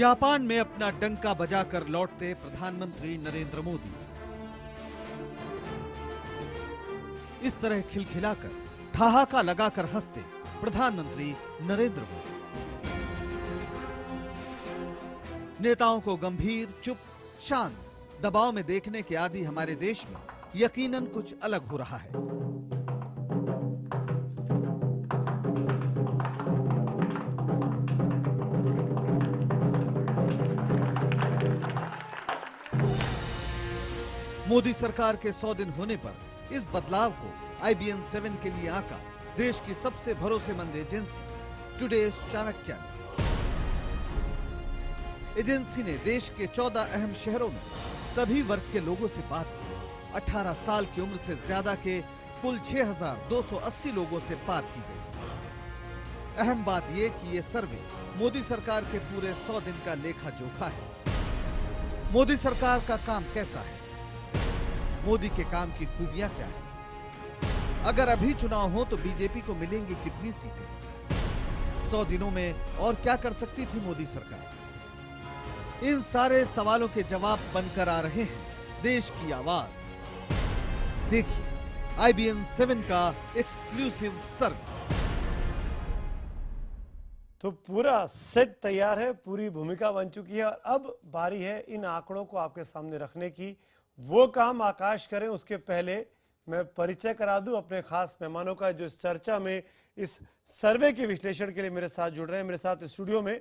Japan में अपना डंका बजाकर लौटते प्रधानमंत्री नरेंद्र मोदी इस तरह खिलखिलाकर ठहाका लगाकर हंसते प्रधानमंत्री नरेंद्र मोदी नेताओं को गंभीर चुप शांत दबाव में देखने के आदि हमारे देश में यकीनन कुछ अलग हो रहा है मोदी सरकार के सौ दिन होने पर इस बदलाव को आई बी एन सेवन के लिए आका देश की सबसे भरोसेमंद एजेंसी टुडे चाणक्य एजेंसी ने देश के 14 अहम शहरों में सभी वर्ग के लोगों से बात की 18 साल की उम्र से ज्यादा के कुल 6,280 लोगों से बात की गई अहम बात यह कि ये सर्वे मोदी सरकार के पूरे 100 दिन का लेखा जोखा है मोदी सरकार का काम कैसा है मोदी के काम की खूबियां क्या है अगर अभी चुनाव हो तो बीजेपी को मिलेंगी कितनी सीटें सौ दिनों में और क्या कर सकती थी मोदी सरकार इन सारे सवालों के जवाब बनकर आ रहे हैं देश की आवाज देखिए आईबीएन सेवन का एक्सक्लूसिव सर्वे तो पूरा सेट तैयार है पूरी भूमिका बन चुकी है और अब बारी है इन आंकड़ों को आपके सामने रखने की वो काम आकाश करें उसके पहले मैं परिचय करा दूं अपने खास मेहमानों का जो इस चर्चा में इस सर्वे के विश्लेषण के लिए मेरे साथ जुड़ रहे हैं मेरे साथ स्टूडियो में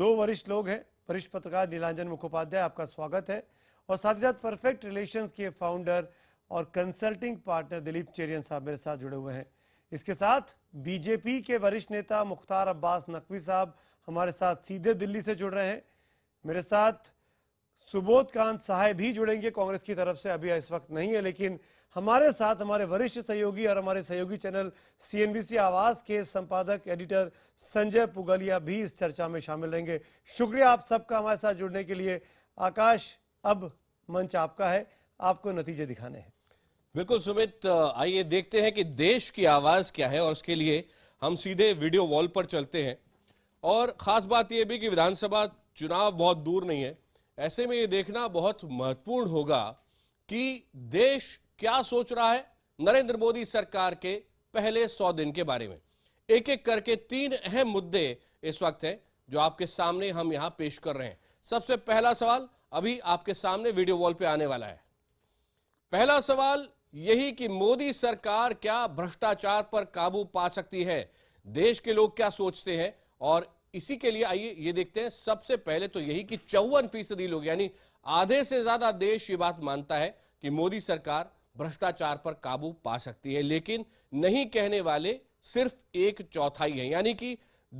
दो वरिष्ठ लोग हैं वरिष्ठ पत्रकार नीलांजन मुखोपाध्याय आपका स्वागत है और साथ ही साथ परफेक्ट रिलेशन के फाउंडर और कंसल्टिंग पार्टनर दिलीप चेरियन साहब मेरे साथ जुड़े हुए हैं इसके साथ बीजेपी के वरिष्ठ नेता मुख्तार अब्बास नकवी साहब हमारे साथ सीधे दिल्ली से जुड़ रहे हैं मेरे साथ सुबोध कांत सहाय भी जुड़ेंगे कांग्रेस की तरफ से अभी इस वक्त नहीं है लेकिन हमारे साथ हमारे वरिष्ठ सहयोगी और हमारे सहयोगी चैनल सीएनबीसी आवाज के संपादक एडिटर संजय पुगलिया भी इस चर्चा में शामिल रहेंगे शुक्रिया आप सबका हमारे साथ जुड़ने के लिए आकाश अब मंच आपका है आपको नतीजे दिखाने हैं बिल्कुल सुमित आइए देखते हैं कि देश की आवाज क्या है और उसके लिए हम सीधे वीडियो वॉल पर चलते हैं और खास बात यह भी कि विधानसभा चुनाव बहुत दूर नहीं है ऐसे में ये देखना बहुत महत्वपूर्ण होगा कि देश क्या सोच रहा है नरेंद्र मोदी सरकार के पहले सौ दिन के बारे में एक एक करके तीन अहम मुद्दे इस वक्त हैं जो आपके सामने हम यहां पेश कर रहे हैं सबसे पहला सवाल अभी आपके सामने वीडियो वॉल पे आने वाला है पहला सवाल यही कि मोदी सरकार क्या भ्रष्टाचार पर काबू पा सकती है देश के लोग क्या सोचते हैं और इसी के लिए आइए ये देखते हैं सबसे पहले तो यही कि चौवन फीसदी लोग यानी आधे से ज्यादा देश ये बात मानता है कि मोदी सरकार भ्रष्टाचार पर काबू पा सकती है लेकिन नहीं कहने वाले सिर्फ एक चौथाई है यानी कि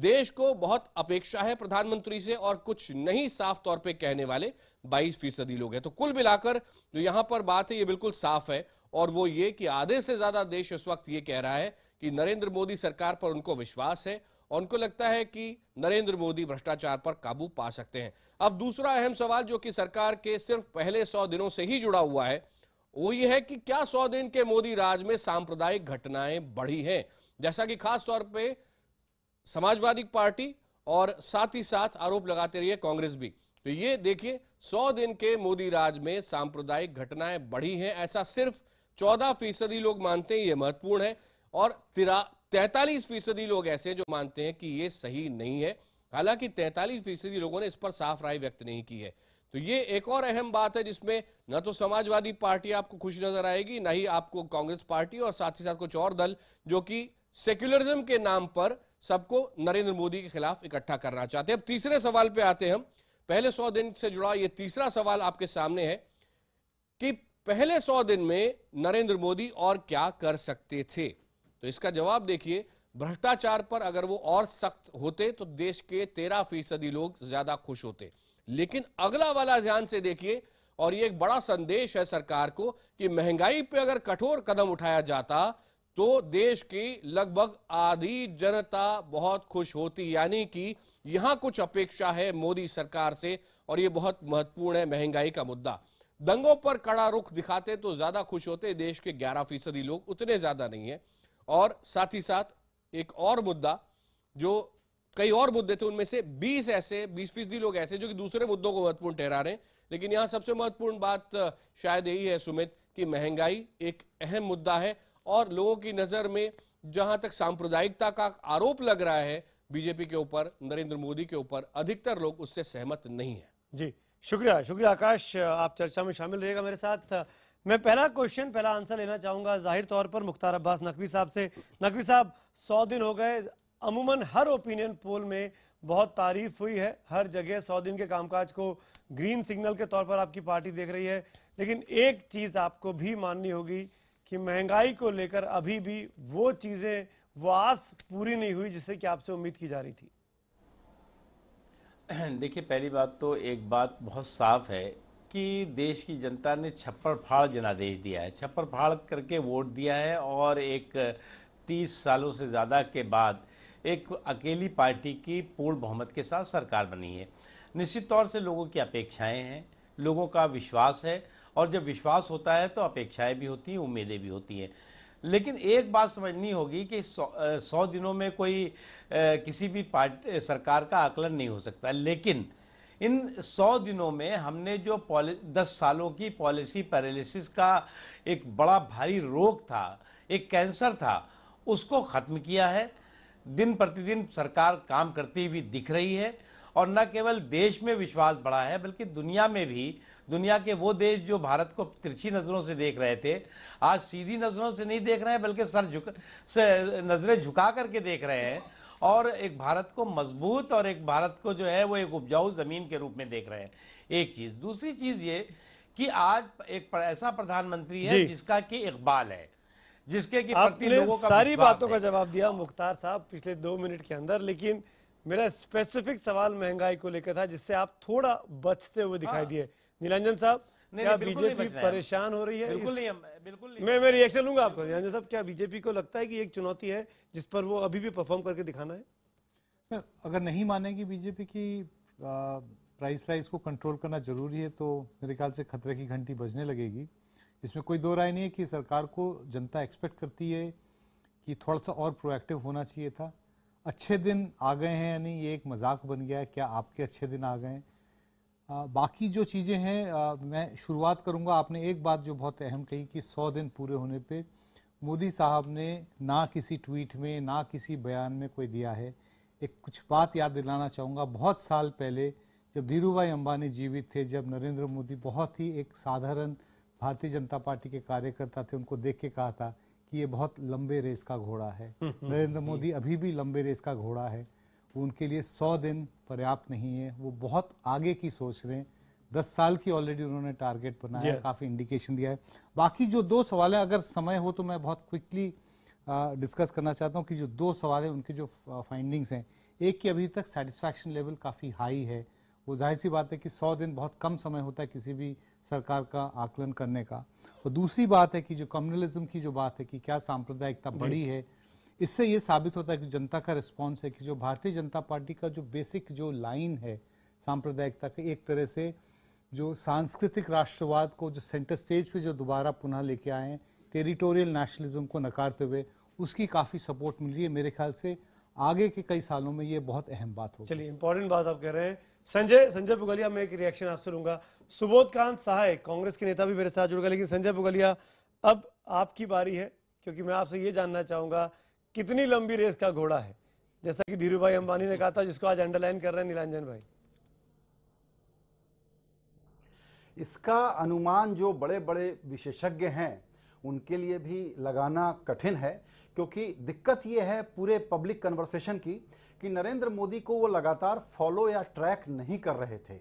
देश को बहुत अपेक्षा है प्रधानमंत्री से और कुछ नहीं साफ तौर पे कहने वाले 22 फीसदी लोग हैं तो कुल मिलाकर जो यहां पर बात है ये बिल्कुल साफ है और वो ये कि आधे से ज्यादा देश इस वक्त ये कह रहा है कि नरेंद्र मोदी सरकार पर उनको विश्वास है और उनको लगता है कि नरेंद्र मोदी भ्रष्टाचार पर काबू पा सकते हैं अब दूसरा अहम सवाल जो कि सरकार के सिर्फ पहले सौ दिनों से ही जुड़ा हुआ है वो ये है कि क्या सौ दिन के मोदी राज में सांप्रदायिक घटनाएं बढ़ी हैं जैसा कि खास तौर पे समाजवादी पार्टी और साथ ही साथ आरोप लगाते रही है कांग्रेस भी तो ये देखिए सौ दिन के मोदी राज में सांप्रदायिक घटनाएं बढ़ी हैं ऐसा सिर्फ चौदह फीसदी लोग मानते हैं ये महत्वपूर्ण है और तिरा तैंतालीस फीसदी लोग ऐसे जो मानते हैं कि ये सही नहीं है हालांकि तैंतालीस फीसदी लोगों ने इस पर साफ राय व्यक्त नहीं की है तो ये एक और अहम बात है जिसमें न तो समाजवादी पार्टी आपको खुश नजर आएगी ना ही आपको कांग्रेस पार्टी और साथ ही साथ कुछ और दल जो कि सेक्युलरिज्म के नाम पर सबको नरेंद्र मोदी के खिलाफ इकट्ठा करना चाहते हैं अब तीसरे सवाल पे आते हैं हम पहले सौ दिन से जुड़ा ये तीसरा सवाल आपके सामने है कि पहले सौ दिन में नरेंद्र मोदी और क्या कर सकते थे तो इसका जवाब देखिए भ्रष्टाचार पर अगर वो और सख्त होते तो देश के तेरह फीसदी लोग ज्यादा खुश होते लेकिन अगला वाला ध्यान से देखिए और ये एक बड़ा संदेश है सरकार को कि महंगाई पे अगर कठोर कदम उठाया जाता तो देश की लगभग आधी जनता बहुत खुश होती यानी कि यहां कुछ अपेक्षा है मोदी सरकार से और ये बहुत महत्वपूर्ण है महंगाई का मुद्दा दंगों पर कड़ा रुख दिखाते तो ज्यादा खुश होते देश के ग्यारह फीसदी लोग उतने ज्यादा नहीं है और साथ ही साथ एक और मुद्दा जो कई और मुद्दे थे उनमें से 20 ऐसे 20 फीसदी लोग ऐसे जो कि दूसरे मुद्दों को महत्वपूर्ण ठहरा रहे हैं लेकिन यहां सबसे महत्वपूर्ण बात शायद यही है सुमित कि महंगाई एक अहम मुद्दा है और लोगों की नज़र में जहां तक सांप्रदायिकता का आरोप लग रहा है बीजेपी के ऊपर नरेंद्र मोदी के ऊपर अधिकतर लोग उससे सहमत नहीं है जी शुक्रिया शुक्रिया आकाश आप चर्चा में शामिल रहेगा मेरे साथ मैं पहला क्वेश्चन पहला आंसर लेना चाहूंगा जाहिर तौर पर मुख्तार अब्बास नकवी साहब से नकवी साहब सौ दिन हो गए अमूमन हर ओपिनियन पोल में बहुत तारीफ हुई है हर जगह सौ दिन के कामकाज को ग्रीन सिग्नल के तौर पर आपकी पार्टी देख रही है लेकिन एक चीज़ आपको भी माननी होगी कि महंगाई को लेकर अभी भी वो चीज़ें वो आस पूरी नहीं हुई जिससे कि आपसे उम्मीद की जा रही थी देखिए पहली बात तो एक बात बहुत साफ है कि देश की जनता ने छप्पर फाड़ जनादेश दिया है छप्पर फाड़ करके वोट दिया है और एक तीस सालों से ज़्यादा के बाद एक अकेली पार्टी की पूर्ण बहुमत के साथ सरकार बनी है निश्चित तौर से लोगों की अपेक्षाएं हैं लोगों का विश्वास है और जब विश्वास होता है तो अपेक्षाएं भी होती हैं उम्मीदें भी होती हैं लेकिन एक बात समझनी होगी कि सौ, सौ दिनों में कोई किसी भी पार्टी सरकार का आकलन नहीं हो सकता लेकिन इन 100 दिनों में हमने जो दस सालों की पॉलिसी पैरालिसिस का एक बड़ा भारी रोग था एक कैंसर था उसको खत्म किया है दिन प्रतिदिन सरकार काम करती हुई दिख रही है और न केवल देश में विश्वास बढ़ा है बल्कि दुनिया में भी दुनिया के वो देश जो भारत को तिरछी नज़रों से देख रहे थे आज सीधी नज़रों से नहीं देख रहे हैं बल्कि सर झुक से नज़रें झुका करके देख रहे हैं और एक भारत को मजबूत और एक भारत को जो है वो एक उपजाऊ जमीन के रूप में देख रहे हैं एक चीज दूसरी चीज ये कि आज एक ऐसा प्रधानमंत्री है जिसका कि इकबाल है जिसके कि प्रति लोगों का सारी बातों का जवाब दिया मुख्तार साहब पिछले दो मिनट के अंदर लेकिन मेरा स्पेसिफिक सवाल महंगाई को लेकर था जिससे आप थोड़ा बचते हुए दिखाई हाँ। दिए नीलांजन साहब क्या बीजेपी परेशान हो रही है बिल्कुल नहीं बिल्कुल नहीं मैं रिएक्शन लूंगा आपका साहब क्या बीजेपी को लगता है कि एक चुनौती है जिस पर वो अभी भी परफॉर्म करके दिखाना है अगर नहीं मानेगी बीजेपी की प्राइस राइस को कंट्रोल करना जरूरी है तो मेरे ख्याल से खतरे की घंटी बजने लगेगी इसमें कोई दो राय नहीं है कि सरकार को जनता एक्सपेक्ट करती है कि थोड़ा सा और प्रोएक्टिव होना चाहिए था अच्छे दिन आ गए हैं यानी ये एक मजाक बन गया है क्या आपके अच्छे दिन आ गए हैं बाकी जो चीज़ें हैं मैं शुरुआत करूंगा आपने एक बात जो बहुत अहम कही कि सौ दिन पूरे होने पे मोदी साहब ने ना किसी ट्वीट में ना किसी बयान में कोई दिया है एक कुछ बात याद दिलाना चाहूँगा बहुत साल पहले जब धीरू भाई अम्बानी जीवित थे जब नरेंद्र मोदी बहुत ही एक साधारण भारतीय जनता पार्टी के कार्यकर्ता थे उनको देख के कहा था कि ये बहुत लंबे रेस का घोड़ा है हम्म, हम्म, नरेंद्र हम्म। मोदी अभी भी लंबे रेस का घोड़ा है वो उनके लिए सौ दिन पर्याप्त नहीं है वो बहुत आगे की सोच रहे हैं दस साल की ऑलरेडी उन्होंने टारगेट बनाया है काफ़ी इंडिकेशन दिया है बाकी जो दो सवाल है अगर समय हो तो मैं बहुत क्विकली डिस्कस करना चाहता हूँ कि जो दो सवाल है उनके जो फाइंडिंग्स हैं एक की अभी तक सेटिस्फैक्शन लेवल काफ़ी हाई है वो जाहिर सी बात है कि सौ दिन बहुत कम समय होता है किसी भी सरकार का आकलन करने का और दूसरी बात है कि जो कम्युनलिज्म की जो बात है कि क्या सांप्रदायिकता बड़ी है इससे ये साबित होता है कि जनता का रिस्पॉन्स है कि जो भारतीय जनता पार्टी का जो बेसिक जो लाइन है सांप्रदायिकता का एक तरह से जो सांस्कृतिक राष्ट्रवाद को जो सेंटर स्टेज पे जो दोबारा पुनः लेके आए हैं टेरिटोरियल नेशनलिज्म को नकारते हुए उसकी काफ़ी सपोर्ट मिल रही है मेरे ख्याल से आगे के कई सालों में ये बहुत अहम बात हो चलिए इंपॉर्टेंट बात आप कह रहे हैं संजय संजय पुगलिया मैं एक रिएक्शन आपसे लूंगा सुबोध कांत सहाय कांग्रेस के नेता भी मेरे साथ जुड़ गए लेकिन संजय पुगलिया अब आपकी बारी है क्योंकि मैं आपसे ये जानना चाहूंगा कितनी लंबी रेस का घोड़ा है जैसा कि धीरू भाई अंबानी ने कहा था जिसको आज अंडरलाइन कर रहे हैं नीलांजन भाई इसका अनुमान जो बड़े बड़े विशेषज्ञ हैं उनके लिए भी लगाना कठिन है क्योंकि दिक्कत यह है पूरे पब्लिक कन्वर्सेशन की कि नरेंद्र मोदी को वो लगातार फॉलो या ट्रैक नहीं कर रहे थे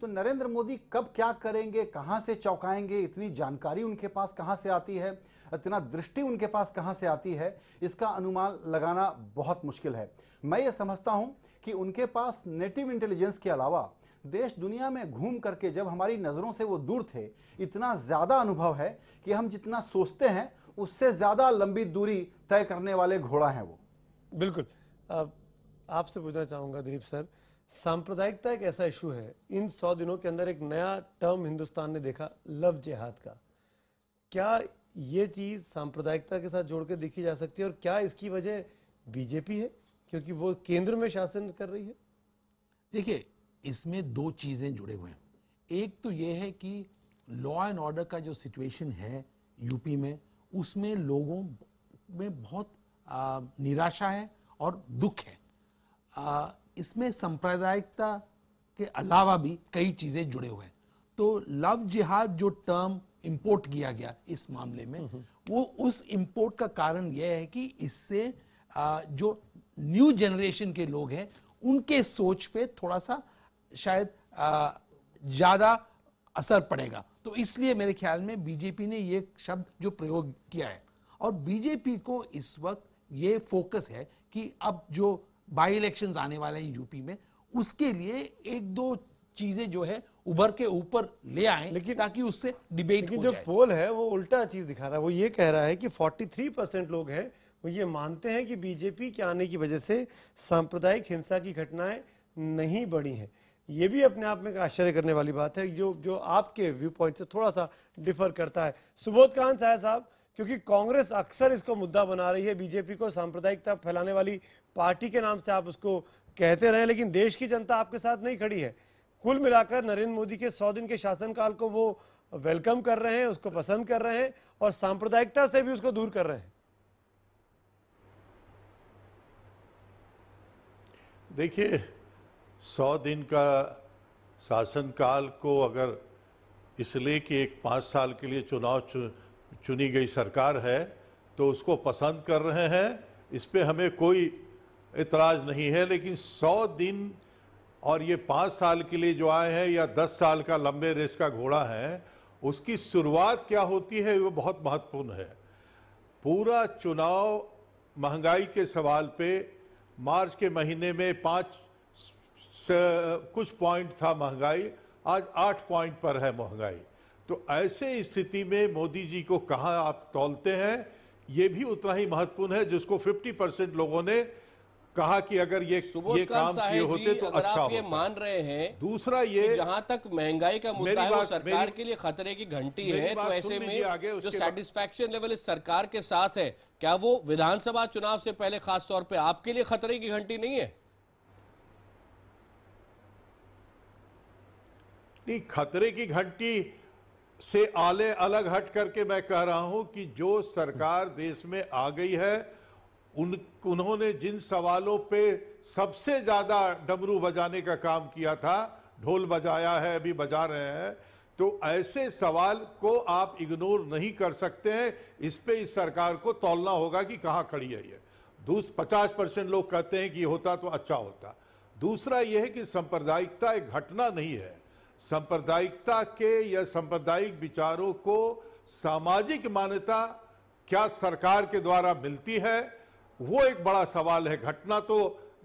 तो नरेंद्र मोदी कब क्या करेंगे कहां से चौंकाएंगे इतनी जानकारी उनके पास कहाँ से आती है इतना दृष्टि उनके पास कहाँ से आती है इसका अनुमान लगाना बहुत मुश्किल है मैं ये समझता हूँ कि उनके पास नेटिव इंटेलिजेंस के अलावा देश दुनिया में घूम करके जब हमारी नज़रों से वो दूर थे इतना ज़्यादा अनुभव है कि हम जितना सोचते हैं उससे ज़्यादा लंबी दूरी तय करने वाले घोड़ा हैं वो बिल्कुल आपसे पूछना चाहूँगा दिलीप सर सांप्रदायिकता एक ऐसा इशू है इन सौ दिनों के अंदर एक नया टर्म हिंदुस्तान ने देखा लव जिहाद का क्या ये चीज़ सांप्रदायिकता के साथ जोड़ के देखी जा सकती है और क्या इसकी वजह बीजेपी है क्योंकि वो केंद्र में शासन कर रही है देखिए इसमें दो चीज़ें जुड़े हुए हैं एक तो ये है कि लॉ एंड ऑर्डर का जो सिचुएशन है यूपी में उसमें लोगों में बहुत आ, निराशा है और दुख है आ, इसमें सांप्रदायिकता के अलावा भी कई चीज़ें जुड़े हुए हैं तो लव जिहाद जो टर्म इंपोर्ट किया गया इस मामले में वो उस इंपोर्ट का कारण यह है कि इससे जो न्यू जनरेशन के लोग हैं उनके सोच पे थोड़ा सा शायद ज़्यादा असर पड़ेगा तो इसलिए मेरे ख्याल में बीजेपी ने ये शब्द जो प्रयोग किया है और बीजेपी को इस वक्त ये फोकस है कि अब जो बाई इलेक्शन आने वाले हैं यूपी में उसके लिए एक दो चीज़ें जो है उभर के ऊपर ले आए लेकिन ताकि उससे डिबेट लेकिन जो पोल है वो उल्टा चीज दिखा रहा है वो ये कह रहा है कि 43 परसेंट लोग हैं वो ये मानते हैं कि बीजेपी के आने की वजह से सांप्रदायिक हिंसा की घटनाएं नहीं बढ़ी हैं ये भी अपने आप में आश्चर्य करने वाली बात है जो जो आपके व्यू पॉइंट से थोड़ा सा डिफर करता है सुबोध कान साहब साहब क्योंकि कांग्रेस अक्सर इसको मुद्दा बना रही है बीजेपी को सांप्रदायिकता फैलाने वाली पार्टी के नाम से आप उसको कहते रहे लेकिन देश की जनता आपके साथ नहीं खड़ी है कुल मिलाकर नरेंद्र मोदी के सौ दिन के शासनकाल को वो वेलकम कर रहे हैं उसको पसंद कर रहे हैं और सांप्रदायिकता से भी उसको दूर कर रहे हैं देखिए सौ दिन का शासनकाल को अगर इसलिए कि एक पाँच साल के लिए चुनाव चु, चुनी गई सरकार है तो उसको पसंद कर रहे हैं इस पर हमें कोई इतराज़ नहीं है लेकिन सौ दिन और ये पाँच साल के लिए जो आए हैं या दस साल का लंबे रेस का घोड़ा है उसकी शुरुआत क्या होती है वो बहुत महत्वपूर्ण है पूरा चुनाव महंगाई के सवाल पे मार्च के महीने में पाँच कुछ पॉइंट था महंगाई आज आठ पॉइंट पर है महंगाई तो ऐसे स्थिति में मोदी जी को कहाँ आप तोलते हैं ये भी उतना ही महत्वपूर्ण है जिसको 50 परसेंट लोगों ने कहा कि अगर ये ये काम किए होते तो अगर अच्छा आप ये मान रहे हैं दूसरा ये जहां तक महंगाई का मुद्दा है वो सरकार के लिए खतरे की घंटी है तो ऐसे में जो सेटिस्फेक्शन लेवल इस सरकार के साथ है क्या वो विधानसभा चुनाव से पहले खास तौर पे आपके लिए खतरे की घंटी नहीं है नहीं खतरे की घंटी से आले अलग हट करके मैं कह रहा हूं कि जो सरकार देश में आ गई है उन उन्होंने जिन सवालों पे सबसे ज़्यादा डमरू बजाने का काम किया था ढोल बजाया है अभी बजा रहे हैं तो ऐसे सवाल को आप इग्नोर नहीं कर सकते हैं इस पे इस सरकार को तोलना होगा कि कहाँ खड़ी है ये दूस पचास परसेंट लोग कहते हैं कि होता तो अच्छा होता दूसरा यह है कि सांप्रदायिकता एक घटना नहीं है सांप्रदायिकता के या सांप्रदायिक विचारों को सामाजिक मान्यता क्या सरकार के द्वारा मिलती है वो एक बड़ा सवाल है घटना तो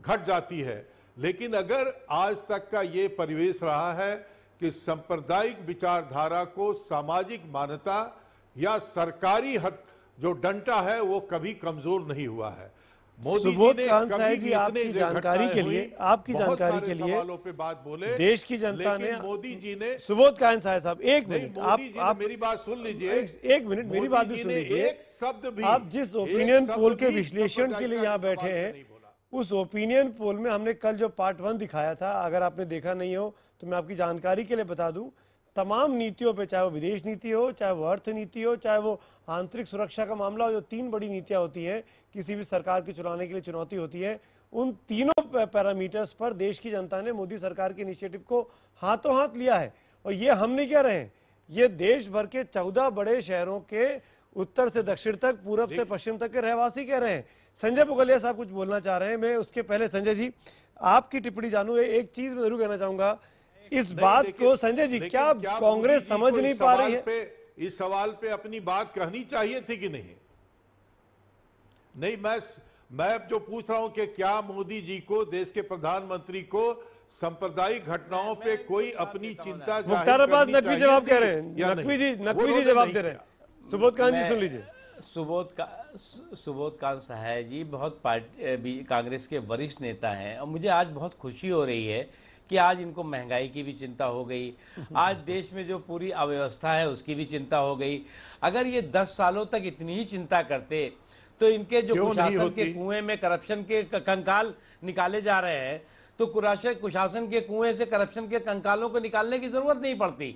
घट जाती है लेकिन अगर आज तक का ये परिवेश रहा है कि सांप्रदायिक विचारधारा को सामाजिक मान्यता या सरकारी हद जो डंटा है वो कभी कमजोर नहीं हुआ है सुबोध कांत जी आपकी जानकारी के लिए आपकी जानकारी के लिए बात बोले देश की जनता ने मोदी जी ने सुबोध कांत साहे साहब एक मिनट आप आप मेरी बात सुन लीजिए एक मिनट मेरी बात भी सुन लीजिए शब्द आप जिस ओपिनियन पोल के विश्लेषण के लिए यहाँ बैठे हैं उस ओपिनियन पोल में हमने कल जो पार्ट वन दिखाया था अगर आपने देखा नहीं हो तो मैं आपकी जानकारी के लिए बता दूं तमाम नीतियों पे चाहे वो विदेश नीति हो चाहे वो अर्थ नीति हो चाहे वो आंतरिक सुरक्षा का मामला हो जो तीन बड़ी नीतियाँ होती हैं किसी भी सरकार के चलाने के लिए चुनौती होती है उन तीनों पैरामीटर्स पर देश की जनता ने मोदी सरकार के इनिशिएटिव को हाथों हाथ लिया है और ये हम नहीं कह रहे हैं ये देश भर के चौदह बड़े शहरों के उत्तर से दक्षिण तक पूर्व से पश्चिम तक के रहवासी कह रहे हैं संजय पुगलिया साहब कुछ बोलना चाह रहे हैं मैं उसके पहले संजय जी आपकी टिप्पणी जानू एक चीज मैं जरूर कहना चाहूंगा इस बात को संजय जी क्या कांग्रेस समझ नहीं पा रही है इस सवाल पे अपनी बात कहनी चाहिए थी कि नहीं नहीं मैं मैं जो पूछ रहा हूं कि क्या मोदी जी को देश के प्रधानमंत्री को सांप्रदायिक घटनाओं पे कोई अपनी चिंता मुख्तार अब्बास नकवी जवाब कह रहे हैं नकवी जी नकवी तो जी जवाब दे रहे हैं सुबोध कांत जी सुन लीजिए सुबोध का सुबोध कांत सहाय जी बहुत पार्टी कांग्रेस के वरिष्ठ नेता हैं और मुझे आज बहुत खुशी हो रही है कि आज इनको महंगाई की भी चिंता हो गई आज देश में जो पूरी अव्यवस्था है उसकी भी चिंता हो गई अगर ये दस सालों तक इतनी ही चिंता करते तो इनके जो कुशासन के कुएं में करप्शन के कंकाल निकाले जा रहे हैं तो कुशासन के कुएं से करप्शन के कंकालों को निकालने की जरूरत नहीं पड़ती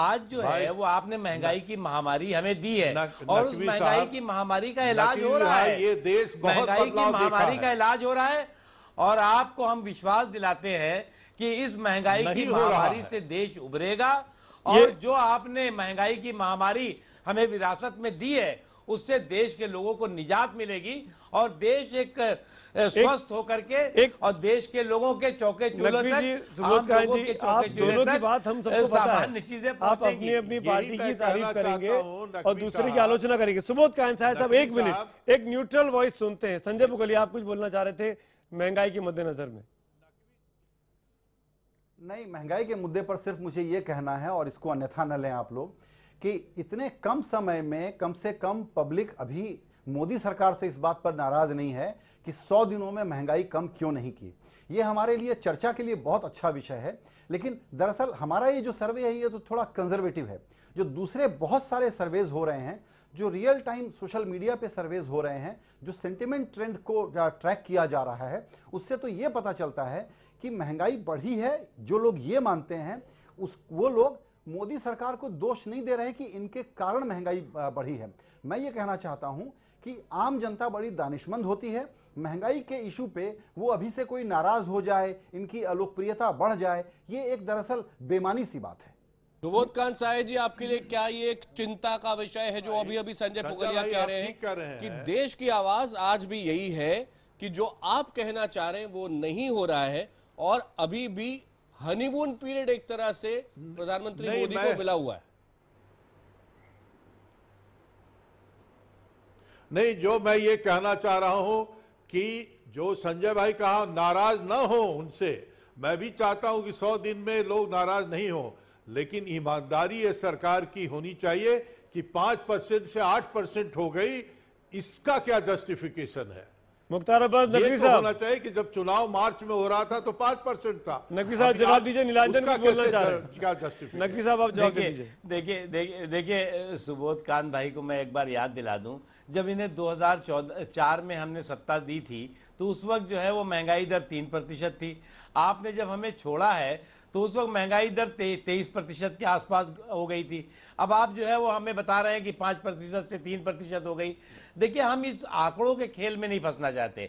आज जो है वो आपने महंगाई की महामारी हमें दी है नक, और उस महंगाई की महामारी का इलाज हो रहा है ये देश महंगाई की महामारी का इलाज हो रहा है और आपको हम विश्वास दिलाते हैं कि इस महंगाई की महामारी से देश उभरेगा और जो आपने महंगाई की महामारी हमें विरासत में दी है उससे देश के लोगों को निजात मिलेगी और देश एक स्वस्थ होकर के एक, और देश के लोगों के चौके चूल्हे तक आप दोनों की बात हम सबको पता है आप अपनी अपनी पार्टी की तारीफ करेंगे और दूसरे की आलोचना करेंगे सुबोध कायन साहब एक मिनट एक न्यूट्रल वॉइस सुनते हैं संजय बुगलिया आप कुछ बोलना चाह रहे थे महंगाई के मद्देनजर में नहीं महंगाई के मुद्दे पर सिर्फ मुझे ये कहना है और इसको अन्यथा न लें आप लोग कि इतने कम समय में कम से कम पब्लिक अभी मोदी सरकार से इस बात पर नाराज नहीं है कि 100 दिनों में महंगाई कम क्यों नहीं की ये हमारे लिए चर्चा के लिए बहुत अच्छा विषय है लेकिन दरअसल हमारा ये जो सर्वे है ये तो थोड़ा कंजर्वेटिव है जो दूसरे बहुत सारे सर्वेज हो रहे हैं जो रियल टाइम सोशल मीडिया पे सर्वेज हो रहे हैं जो सेंटिमेंट ट्रेंड को ट्रैक किया जा रहा है उससे तो ये पता चलता है कि महंगाई बढ़ी है जो लोग ये मानते हैं उस वो लोग मोदी सरकार को दोष नहीं दे रहे कि इनके कारण महंगाई बढ़ी है मैं ये कहना चाहता हूं कि आम जनता बड़ी दानिशमंद होती है महंगाई के इशू पे वो अभी से कोई नाराज हो जाए इनकी अलोकप्रियता बढ़ जाए ये एक दरअसल बेमानी सी बात है सुबोध कांत साय जी आपके लिए क्या ये एक चिंता का विषय है जो अभी अभी संजय पुगलिया कह रहे हैं कि देश की आवाज आज भी यही है कि जो आप कहना चाह रहे हैं वो नहीं हो रहा है और अभी भी हनीमून पीरियड एक तरह से प्रधानमंत्री मोदी को मिला हुआ है नहीं जो मैं ये कहना चाह रहा हूं कि जो संजय भाई कहा नाराज ना हो उनसे मैं भी चाहता हूं कि सौ दिन में लोग नाराज नहीं हो लेकिन ईमानदारी ये सरकार की होनी चाहिए कि पांच परसेंट से आठ परसेंट हो गई इसका क्या जस्टिफिकेशन है मुख्तार अब्बास नकवी तो साहब होना चाहिए कि जब चुनाव मार्च में हो रहा था तो पांच परसेंट था नकवी साहब जवाब दीजिए नीलांजन का बोलना चाह रहे हैं नकवी साहब आप जवाब दीजिए देखिए देखिए सुबोध कांत भाई को मैं एक बार याद दिला दूं जब इन्हें 2004 में हमने सत्ता दी थी तो उस वक्त जो है वो महंगाई दर तीन प्रतिशत थी आपने जब हमें छोड़ा है तो उस वक्त महंगाई दर तेईस प्रतिशत के आसपास हो गई थी अब आप जो है वो हमें बता रहे हैं कि पांच प्रतिशत से तीन प्रतिशत हो गई देखिए हम इस आंकड़ों के खेल में नहीं फंसना चाहते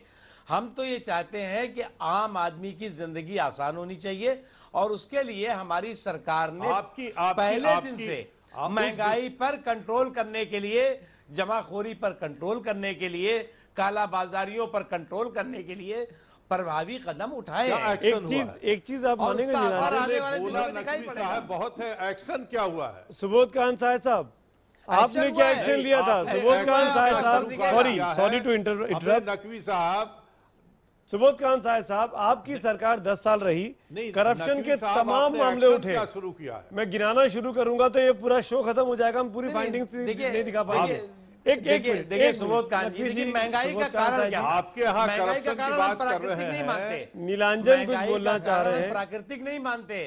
हम तो ये चाहते हैं कि आम आदमी की जिंदगी आसान होनी चाहिए और उसके लिए हमारी सरकार ने आपकी, आपकी पहले आपकी, दिन से महंगाई पर कंट्रोल करने के लिए जमाखोरी पर कंट्रोल करने के लिए कालाबाजारियों पर कंट्रोल करने के लिए प्रभावी कदम उठाए एक चीज एक चीज आप मानेंगे बहुत है एक्शन क्या हुआ है सुबोध खान साहब आपने क्या एक्शन लिया था सुबोध खान साहब साहब sorry sorry to inter Naqvi साहब सुबोध खान साहब साहब आपकी सरकार 10 साल रही करप्शन के तमाम मामले उठे शुरू किया मैं गिनाना शुरू करूंगा तो ये पूरा शो खत्म हो जाएगा हम पूरी फाइंडिंग नहीं दिखा पाएंगे एक एक देखिए महंगाई का कारण क्या आपके यहाँ करप्शन की बात कर रहे हैं नीलांजन कुछ बोलना चाह रहे हैं प्राकृतिक नहीं मानते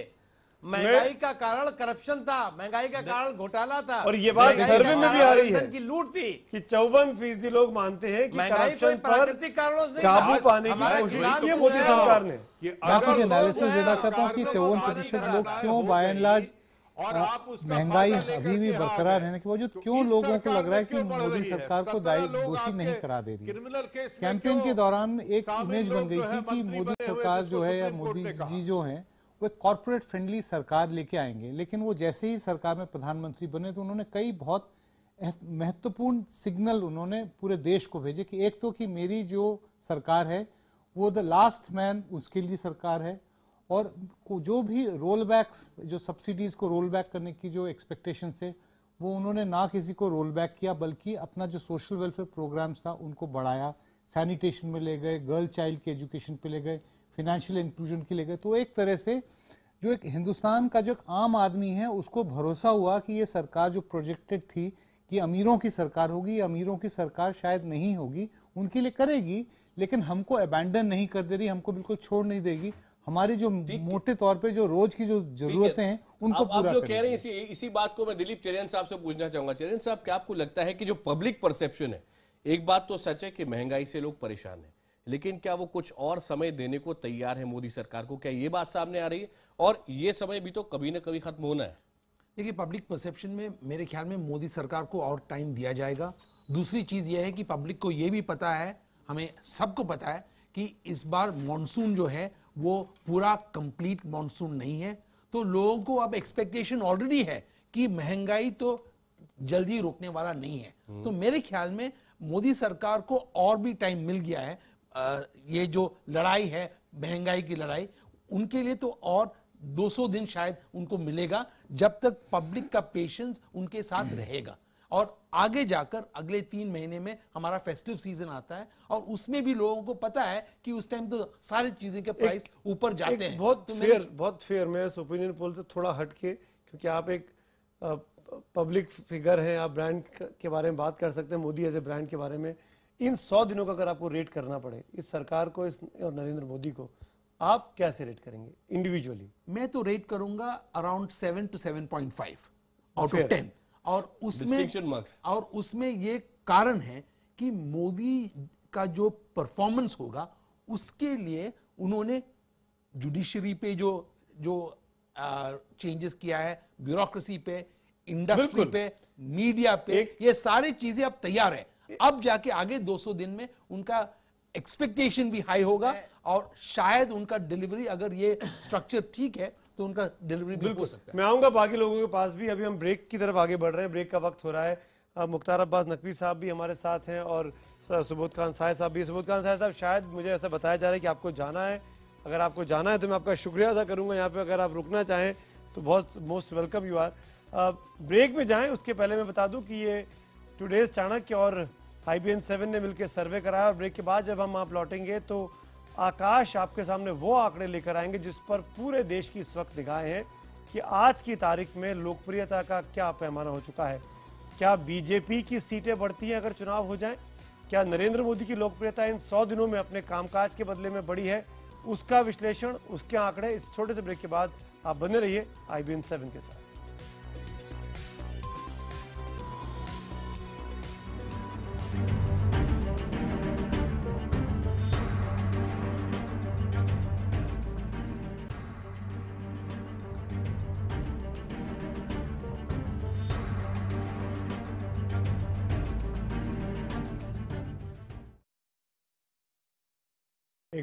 महंगाई का कारण करप्शन था महंगाई का कारण घोटाला था और ये बात सर्वे में भी आ रही है की लूट थी कि चौवन फीसदी लोग मानते हैं कि करप्शन पर काबू पाने की कोशिश की है मोदी सरकार ने मैं कुछ एनालिसिस देना चाहता हूँ कि चौवन प्रतिशत लोग क्यों बाय आप उसका महंगाई अभी भी बरकरार रहने के बावजूद तो क्यों लोगों को लग रहा है कि मोदी सरकार को दोषी नहीं करा दे रही कैंपेन के दौरान एक इमेज बन गई थी कि मोदी सरकार तो जो है या मोदी जी जो है वो एक कॉरपोरेट फ्रेंडली सरकार लेके आएंगे लेकिन वो जैसे ही सरकार में प्रधानमंत्री बने तो उन्होंने कई बहुत महत्वपूर्ण सिग्नल उन्होंने पूरे देश को भेजे कि एक तो कि मेरी जो सरकार है वो द लास्ट मैन उसके लिए सरकार है और जो भी रोल बैक्स जो सब्सिडीज़ को रोल बैक करने की जो एक्सपेक्टेशन थे वो उन्होंने ना किसी को रोल बैक किया बल्कि अपना जो सोशल वेलफेयर प्रोग्राम्स था उनको बढ़ाया सैनिटेशन में ले गए गर्ल चाइल्ड के एजुकेशन पे ले गए फिनेंशियल इंक्लूजन के लिए गए तो एक तरह से जो एक हिंदुस्तान का जो एक आम आदमी है उसको भरोसा हुआ कि ये सरकार जो प्रोजेक्टेड थी कि अमीरों की सरकार होगी अमीरों की सरकार शायद नहीं होगी उनके लिए करेगी लेकिन हमको अबैंडन नहीं कर दे रही हमको बिल्कुल छोड़ नहीं देगी हमारी जो मोटे तौर पे जो रोज की जो जरूरतें हैं उनको आप, पूरा आप जो कह रहे हैं इसी इसी बात को मैं दिलीप चरियन साहब से पूछना चाहूंगा चरियन साहब क्या आपको लगता है कि जो पब्लिक परसेप्शन है एक बात तो सच है कि महंगाई से लोग परेशान है लेकिन क्या वो कुछ और समय देने को तैयार है मोदी सरकार को क्या ये बात सामने आ रही है और ये समय भी तो कभी ना कभी खत्म होना है देखिए पब्लिक परसेप्शन में मेरे ख्याल में मोदी सरकार को और टाइम दिया जाएगा दूसरी चीज़ यह है कि पब्लिक को यह भी पता है हमें सबको पता है कि इस बार मानसून जो है वो पूरा कंप्लीट मानसून नहीं है तो लोगों को अब एक्सपेक्टेशन ऑलरेडी है कि महंगाई तो जल्दी रोकने वाला नहीं है हम्म। तो मेरे ख्याल में मोदी सरकार को और भी टाइम मिल गया है ये जो लड़ाई है महंगाई की लड़ाई उनके लिए तो और 200 दिन शायद उनको मिलेगा जब तक पब्लिक का पेशेंस उनके साथ हम्म। रहेगा और आगे जाकर अगले तीन महीने में हमारा फेस्टिव सीजन आता है और उसमें भी लोगों को पता है कि उस टाइम तो सारी चीजें के प्राइस ऊपर जाते हैं बहुत तो फेयर बहुत फेयर मैं इस ओपिनियन पोल से थोड़ा हटके क्योंकि आप एक पब्लिक फिगर हैं आप ब्रांड के बारे में बात कर सकते हैं मोदी एज ए ब्रांड के बारे में इन सौ दिनों का अगर आपको रेट करना पड़े इस सरकार को इस और नरेंद्र मोदी को आप कैसे रेट करेंगे इंडिविजुअली मैं तो रेट करूंगा around seven to seven point five out of ten और उसमें और उसमें ये कारण है कि मोदी का जो परफॉर्मेंस होगा उसके लिए उन्होंने जुडिशरी पे जो जो चेंजेस किया है ब्यूरोक्रेसी पे इंडस्ट्री पे मीडिया पे ये सारी चीजें अब तैयार है अब जाके आगे 200 दिन में उनका एक्सपेक्टेशन भी हाई होगा और शायद उनका डिलीवरी अगर ये स्ट्रक्चर ठीक है तो उनका डिलीवरी बिल्कुल हो सकता है मैं आऊंगा बाकी लोगों के पास भी अभी हम ब्रेक की तरफ आगे बढ़ रहे हैं ब्रेक का वक्त हो रहा है मुख्तार अब्बास नकवी साहब भी हमारे साथ हैं और सुबोध खान साहे साहब भी सुबोध खान साहे साहब शायद मुझे ऐसा बताया जा रहा है कि आपको जाना है अगर आपको जाना है तो मैं आपका शुक्रिया अदा करूंगा यहाँ पे अगर आप रुकना चाहें तो बहुत most welcome you are break में जाएं उसके पहले मैं बता दूं कि ये डेज चाणक्य और आई सेवन ने मिलकर सर्वे कराया और ब्रेक के बाद जब हम आप लौटेंगे तो आकाश आपके सामने वो आंकड़े लेकर आएंगे जिस पर पूरे देश की इस वक्त निगाहें हैं कि आज की तारीख में लोकप्रियता का क्या पैमाना हो चुका है क्या बीजेपी की सीटें बढ़ती हैं अगर चुनाव हो जाए क्या नरेंद्र मोदी की लोकप्रियता इन सौ दिनों में अपने कामकाज के बदले में बढ़ी है उसका विश्लेषण उसके आंकड़े इस छोटे से ब्रेक के बाद आप बने रहिए आई बी के साथ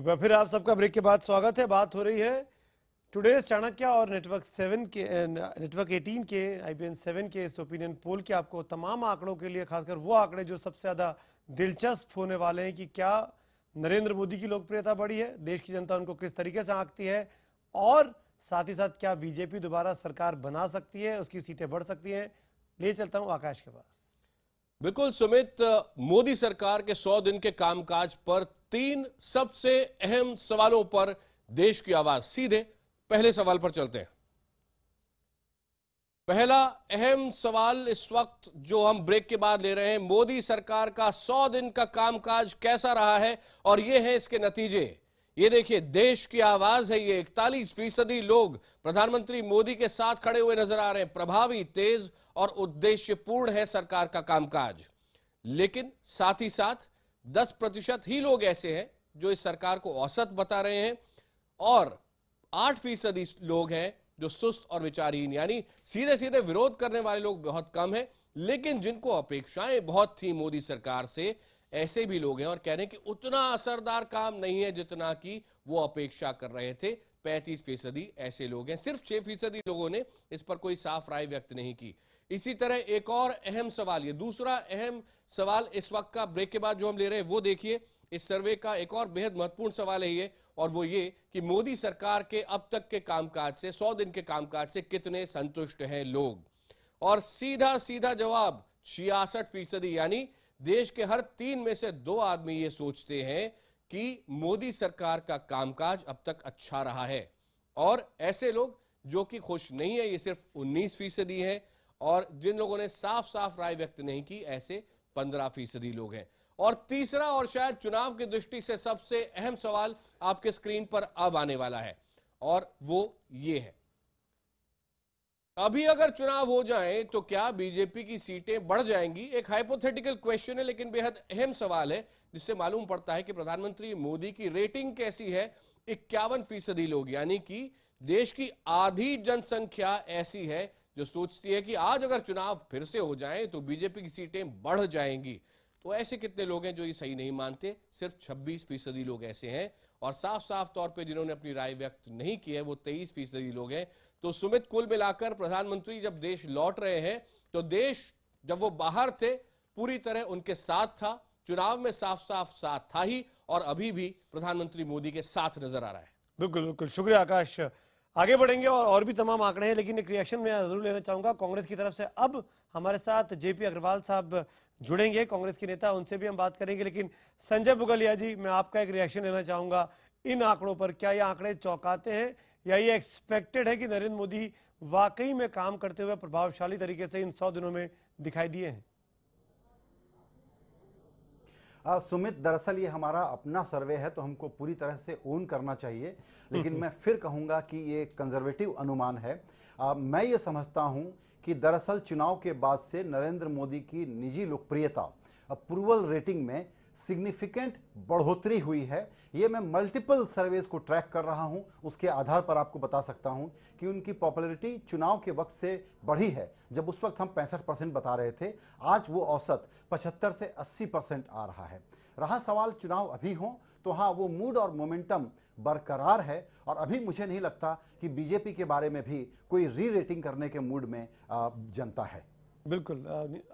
एक बार फिर आप सबका ब्रेक के बाद स्वागत है बात हो रही है टुडेज चाणक्य और नेटवर्क सेवन के नेटवर्क एटीन के आई बी एन सेवन के इस ओपिनियन पोल के आपको तमाम आंकड़ों के लिए खासकर वो आंकड़े जो सबसे ज़्यादा दिलचस्प होने वाले हैं कि क्या नरेंद्र मोदी की लोकप्रियता बढ़ी है देश की जनता उनको किस तरीके से आंकती है और साथ ही साथ क्या बीजेपी दोबारा सरकार बना सकती है उसकी सीटें बढ़ सकती हैं ले चलता हूँ आकाश के पास बिल्कुल सुमित मोदी सरकार के 100 दिन के कामकाज पर तीन सबसे अहम सवालों पर देश की आवाज सीधे पहले सवाल पर चलते हैं पहला अहम सवाल इस वक्त जो हम ब्रेक के बाद ले रहे हैं मोदी सरकार का सौ दिन का कामकाज कैसा रहा है और ये है इसके नतीजे ये देखिए देश की आवाज है ये इकतालीस फीसदी लोग प्रधानमंत्री मोदी के साथ खड़े हुए नजर आ रहे हैं प्रभावी तेज और उद्देश्यपूर्ण है सरकार का कामकाज लेकिन साथ ही साथ 10 प्रतिशत ही लोग ऐसे हैं जो इस सरकार को औसत बता रहे हैं और 8 फीसदी लोग हैं जो सुस्त और विचारहीन यानी सीधे सीधे विरोध करने वाले लोग बहुत कम हैं लेकिन जिनको अपेक्षाएं बहुत थी मोदी सरकार से ऐसे भी लोग हैं और कह रहे हैं कि उतना असरदार काम नहीं है जितना कि वो अपेक्षा कर रहे थे पैंतीस फीसदी ऐसे लोग हैं सिर्फ छह फीसदी लोगों ने इस पर कोई साफ राय व्यक्त नहीं की इसी तरह एक और अहम सवाल ये दूसरा अहम सवाल इस वक्त का ब्रेक के बाद जो हम ले रहे हैं वो देखिए इस सर्वे का एक और बेहद महत्वपूर्ण सवाल है ये और वो ये कि मोदी सरकार के अब तक के कामकाज से सौ दिन के कामकाज से कितने संतुष्ट हैं लोग और सीधा सीधा जवाब छियासठ फीसदी यानी देश के हर तीन में से दो आदमी ये सोचते हैं कि मोदी सरकार का कामकाज अब तक अच्छा रहा है और ऐसे लोग जो कि खुश नहीं है ये सिर्फ उन्नीस फीसदी है और जिन लोगों ने साफ साफ राय व्यक्त नहीं की ऐसे पंद्रह फीसदी लोग हैं और तीसरा और शायद चुनाव की दृष्टि से सबसे अहम सवाल आपके स्क्रीन पर अब आने वाला है और वो ये है अभी अगर चुनाव हो जाए तो क्या बीजेपी की सीटें बढ़ जाएंगी एक हाइपोथेटिकल क्वेश्चन है लेकिन बेहद अहम सवाल है जिससे मालूम पड़ता है कि प्रधानमंत्री मोदी की रेटिंग कैसी है इक्यावन फीसदी लोग यानी कि देश की आधी जनसंख्या ऐसी है जो सोचती है कि आज अगर चुनाव फिर से हो जाए तो बीजेपी की सीटें बढ़ जाएंगी तो ऐसे कितने लोग हैं जो ये सही नहीं मानते सिर्फ 26 फीसदी लोग ऐसे हैं और साफ साफ तौर पे जिन्होंने अपनी राय व्यक्त नहीं की है वो 23 फीसदी लोग हैं तो सुमित कुल मिलाकर प्रधानमंत्री जब देश लौट रहे हैं तो देश जब वो बाहर थे पूरी तरह उनके साथ था चुनाव में साफ साफ साथ था ही और अभी भी प्रधानमंत्री मोदी के साथ नजर आ रहा है बिल्कुल बिल्कुल शुक्रिया आकाश आगे बढ़ेंगे और और भी तमाम आंकड़े हैं लेकिन एक रिएक्शन मैं जरूर लेना चाहूंगा कांग्रेस की तरफ से अब हमारे साथ जेपी अग्रवाल साहब जुड़ेंगे कांग्रेस के नेता उनसे भी हम बात करेंगे लेकिन संजय बुगलिया जी मैं आपका एक रिएक्शन लेना चाहूंगा इन आंकड़ों पर क्या ये आंकड़े चौंकाते हैं या ये एक्सपेक्टेड है कि नरेंद्र मोदी वाकई में काम करते हुए प्रभावशाली तरीके से इन सौ दिनों में दिखाई दिए हैं आ, सुमित दरअसल ये हमारा अपना सर्वे है तो हमको पूरी तरह से ओन करना चाहिए लेकिन मैं फिर कहूँगा कि ये कंजर्वेटिव अनुमान है आ, मैं ये समझता हूँ कि दरअसल चुनाव के बाद से नरेंद्र मोदी की निजी लोकप्रियता अप्रूवल रेटिंग में सिग्निफिकेंट बढ़ोतरी हुई है ये मैं मल्टीपल सर्वेज को ट्रैक कर रहा हूं उसके आधार पर आपको बता सकता हूं कि उनकी पॉपुलरिटी चुनाव के वक्त से बढ़ी है जब उस वक्त हम पैंसठ परसेंट बता रहे थे आज वो औसत पचहत्तर से अस्सी परसेंट आ रहा है रहा सवाल चुनाव अभी हो तो हाँ वो मूड और मोमेंटम बरकरार है और अभी मुझे नहीं लगता कि बीजेपी के बारे में भी कोई री रेटिंग करने के मूड में जनता है बिल्कुल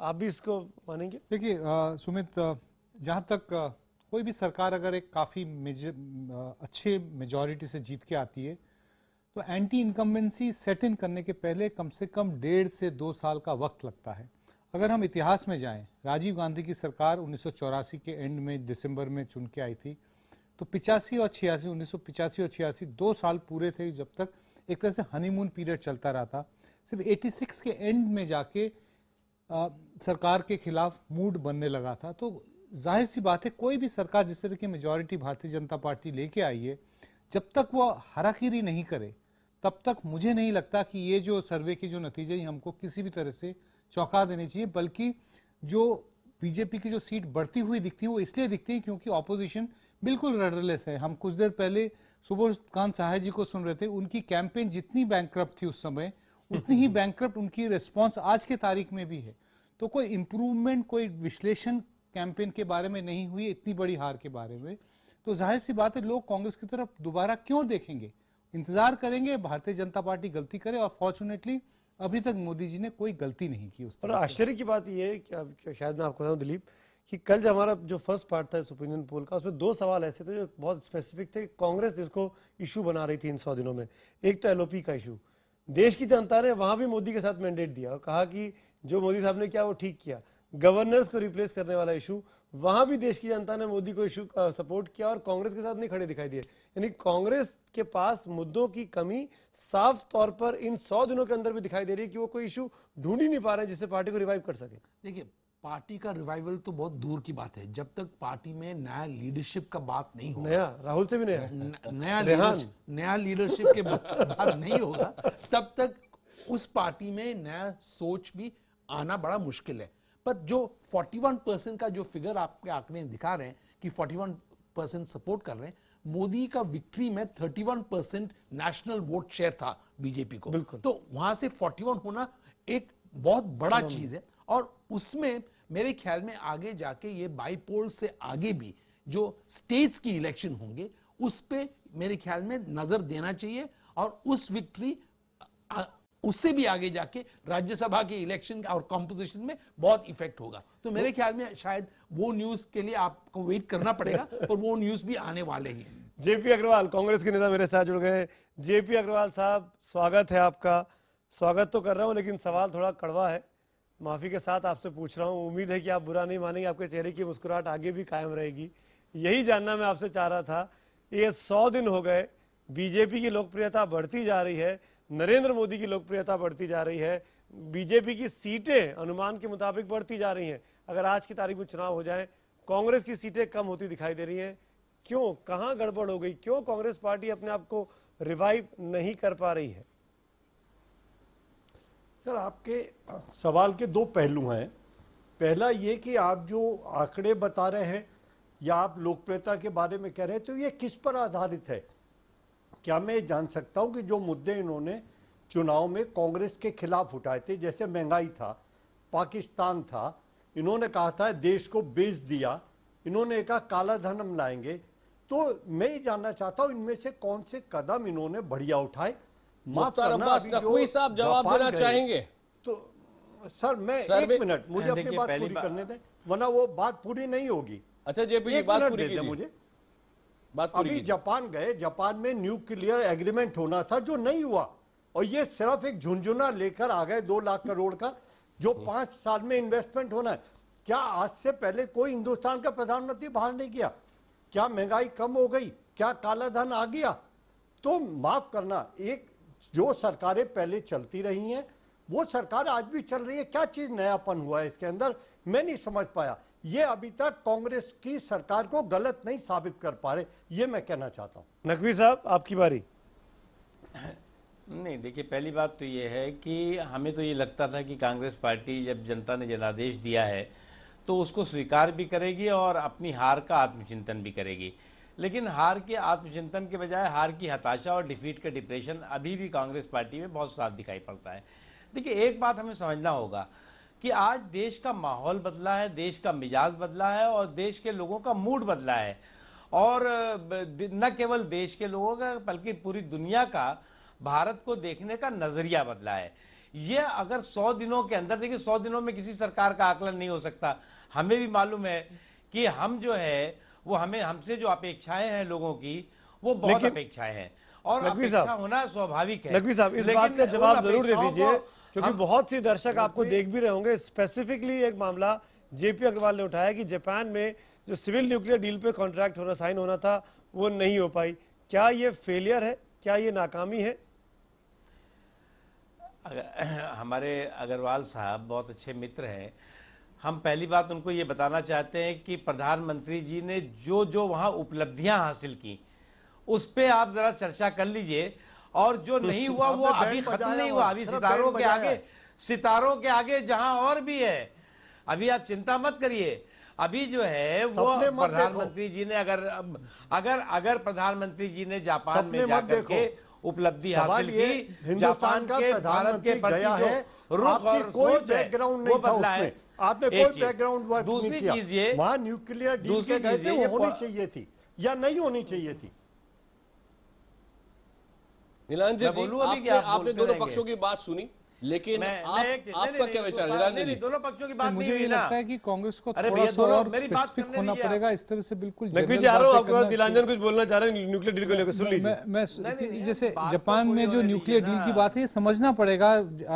आप भी इसको मानेंगे देखिए सुमित जहाँ तक कोई भी सरकार अगर एक काफ़ी अच्छे मेजॉरिटी से जीत के आती है तो एंटी इनकम्बेंसी सेट इन करने के पहले कम से कम डेढ़ से दो साल का वक्त लगता है अगर हम इतिहास में जाएं राजीव गांधी की सरकार उन्नीस के एंड में दिसंबर में चुन के आई थी तो पिचासी और छियासी उन्नीस और छियासी दो साल पूरे थे जब तक एक तरह से हनीमून पीरियड चलता रहा था सिर्फ 86 के एंड में जाके आ, सरकार के खिलाफ मूड बनने लगा था तो जाहिर सी बात है कोई भी सरकार जिस तरह की मेजोरिटी भारतीय जनता पार्टी लेके आई है जब तक वह हराकिरी नहीं करे तब तक मुझे नहीं लगता कि ये जो सर्वे के जो नतीजे हैं हमको किसी भी तरह से चौंका देने चाहिए बल्कि जो बीजेपी की जो सीट बढ़ती हुई दिखती है वो इसलिए दिखती है क्योंकि ऑपोजिशन बिल्कुल रडरलेस है हम कुछ देर पहले कांत सहाय जी को सुन रहे थे उनकी कैंपेन जितनी बैंक थी उस समय उतनी ही बैंक उनकी रिस्पॉन्स आज के तारीख में भी है तो कोई इम्प्रूवमेंट कोई विश्लेषण कैंपेन के बारे में नहीं हुई इतनी बड़ी हार के बारे में तो जाहिर सी बात है लोग कांग्रेस की तरफ दोबारा क्यों देखेंगे इंतजार करेंगे भारतीय जनता पार्टी गलती करे और फॉर्चुनेटली अभी तक मोदी जी ने कोई गलती नहीं की उस पर आश्चर्य की बात यह है शायद मैं आपको बताऊँ दिलीप कि कल जो हमारा जो फर्स्ट पार्ट था इस ओपिनियन पोल का उसमें दो सवाल ऐसे थे जो बहुत स्पेसिफिक थे कांग्रेस जिसको इशू बना रही थी इन सौ दिनों में एक तो एलओपी का इशू देश की जनता ने वहां भी मोदी के साथ मैंडेट दिया और कहा कि जो मोदी साहब ने किया वो ठीक किया गवर्नर्स को रिप्लेस करने वाला इशू वहां भी देश की जनता ने मोदी को इशू सपोर्ट किया और कांग्रेस के साथ नहीं खड़े दिखाई दिए यानी कांग्रेस के पास मुद्दों की कमी साफ तौर पर इन सौ दिनों के अंदर भी दिखाई दे रही है कि वो कोई इशू ढूंढ ही नहीं पा रहे जिससे पार्टी को रिवाइव कर सके देखिए पार्टी का रिवाइवल तो बहुत दूर की बात है जब तक पार्टी में नया लीडरशिप का बात नहीं होगा नया राहुल से भी नया न, नया नया लीडरशिप के बात नहीं होगा तब तक उस पार्टी में नया सोच भी आना बड़ा मुश्किल है पर जो 41 परसेंट का जो फिगर आपके आंकड़े दिखा रहे हैं कि 41 परसेंट सपोर्ट कर रहे हैं मोदी का विक्ट्री में 31 परसेंट नेशनल वोट शेयर था बीजेपी को तो वहां से 41 होना एक बहुत बड़ा चीज है और उसमें मेरे ख्याल में आगे जाके ये बाईपोल से आगे भी जो स्टेट्स की इलेक्शन होंगे उस पर मेरे ख्याल में नजर देना चाहिए और उस विक्ट्री उससे भी आगे जाके राज्यसभा के इलेक्शन और कॉम्पोजिशन में बहुत इफेक्ट होगा तो मेरे ख्याल में शायद वो न्यूज के लिए आपको वेट करना पड़ेगा पर वो न्यूज भी आने वाले ही जेपी अग्रवाल कांग्रेस के नेता मेरे साथ जुड़ गए जेपी अग्रवाल साहब स्वागत है आपका स्वागत तो कर रहा हूँ लेकिन सवाल थोड़ा कड़वा है माफ़ी के साथ आपसे पूछ रहा हूँ उम्मीद है कि आप बुरा नहीं मानेंगे आपके चेहरे की मुस्कुराहट आगे भी कायम रहेगी यही जानना मैं आपसे चाह रहा था ये सौ दिन हो गए बीजेपी की लोकप्रियता बढ़ती जा रही है नरेंद्र मोदी की लोकप्रियता बढ़ती जा रही है बीजेपी की सीटें अनुमान के मुताबिक बढ़ती जा रही हैं अगर आज की तारीख में चुनाव हो जाए कांग्रेस की सीटें कम होती दिखाई दे रही हैं क्यों कहाँ गड़बड़ हो गई क्यों कांग्रेस पार्टी अपने आप को रिवाइव नहीं कर पा रही है सर आपके सवाल के दो पहलू हैं पहला ये कि आप जो आंकड़े बता रहे हैं या आप लोकप्रियता के बारे में कह रहे हैं तो ये किस पर आधारित है क्या मैं जान सकता हूं कि जो मुद्दे इन्होंने चुनाव में कांग्रेस के खिलाफ उठाए थे जैसे महंगाई था पाकिस्तान था इन्होंने कहा था देश को बेच दिया इन्होंने कहा काला धन हम लाएंगे तो मैं ये जानना चाहता हूं इनमें से कौन से कदम इन्होंने बढ़िया उठाए साहब जवाब देना चाहेंगे तो सर मैं सर एक मिनट मुझे हाँ, अपनी बात पूरी करने दें वरना वो बात पूरी नहीं होगी अच्छा जेपी जी बात पूरी कीजिए मुझे बात अभी जापान गए जापान में न्यूक्लियर एग्रीमेंट होना था जो नहीं हुआ और ये सिर्फ एक झुंझुना लेकर आ गए दो लाख करोड़ का जो पांच साल में इन्वेस्टमेंट होना है क्या आज से पहले कोई हिंदुस्तान का प्रधानमंत्री बाहर नहीं गया क्या महंगाई कम हो गई क्या कालाधन आ गया तो माफ करना एक जो सरकारें पहले चलती रही हैं वो सरकार आज भी चल रही है क्या चीज नयापन हुआ है इसके अंदर मैं नहीं समझ पाया ये अभी तक कांग्रेस की सरकार को गलत नहीं साबित कर पा रहे ये मैं कहना चाहता हूँ नकवी साहब आपकी बारी नहीं देखिए पहली बात तो ये है कि हमें तो ये लगता था कि कांग्रेस पार्टी जब जनता ने जनादेश दिया है तो उसको स्वीकार भी करेगी और अपनी हार का आत्मचिंतन भी करेगी लेकिन हार के आत्मचिंतन के बजाय हार की हताशा और डिफीट का डिप्रेशन अभी भी कांग्रेस पार्टी में बहुत साफ दिखाई पड़ता है देखिए एक बात हमें समझना होगा कि आज देश का माहौल बदला है देश का मिजाज बदला है और देश के लोगों का मूड बदला है और न केवल देश के लोगों का बल्कि पूरी दुनिया का भारत को देखने का नजरिया बदला है यह अगर 100 दिनों के अंदर देखिए 100 दिनों में किसी सरकार का आकलन नहीं हो सकता हमें भी मालूम है कि हम जो है वो हमें हमसे जो अपेक्षाएं हैं लोगों की वो बहुत अपेक्षाएं हैं और अपेक्षा होना स्वाभाविक है नकवी साहब इस बात का जवाब जरूर दे दीजिए क्योंकि बहुत सी दर्शक आपको देख भी रहे होंगे स्पेसिफिकली एक मामला जेपी अग्रवाल ने उठाया कि जापान में जो सिविल न्यूक्लियर डील पे कॉन्ट्रैक्ट होना साइन होना था वो नहीं हो पाई क्या ये फेलियर है क्या ये नाकामी है अगर, हमारे अग्रवाल साहब बहुत अच्छे मित्र हैं हम पहली बात उनको ये बताना चाहते हैं कि प्रधानमंत्री जी ने जो जो वहां उपलब्धियां हासिल की उस पर आप ज़रा चर्चा कर लीजिए और जो तो नहीं हुआ वो अभी खत्म नहीं हुआ अभी सितारों के आगे सितारों के आगे जहां और भी है अभी आप चिंता मत करिए अभी जो है वो प्रधानमंत्री जी ने अगर अगर अगर प्रधानमंत्री जी ने जापान में जाकर के उपलब्धि हासिल की जापान के भारत के गया है रुख और कोई बैकग्राउंड नहीं बदला है आपने कोई बैकग्राउंड वर्क दूसरी चीज ये वहां न्यूक्लियर डील होनी चाहिए थी या नहीं होनी चाहिए थी नीलांजन जी आपने, आपने दोनों पक्षों की बात सुनी लेकिन आपका क्या विचार नीलांजन दोनों पक्षों की बात मुझे ये लगता है कि कांग्रेस को थोड़ा सा और स्पेसिफिक होना पड़ेगा इस तरह से बिल्कुल मैं कुछ नीलांजन कुछ बोलना चाह रहे हैं न्यूक्लियर डील को लेकर सुन लीजिए मैं जैसे जापान में जो न्यूक्लियर डील की बात है ये समझना पड़ेगा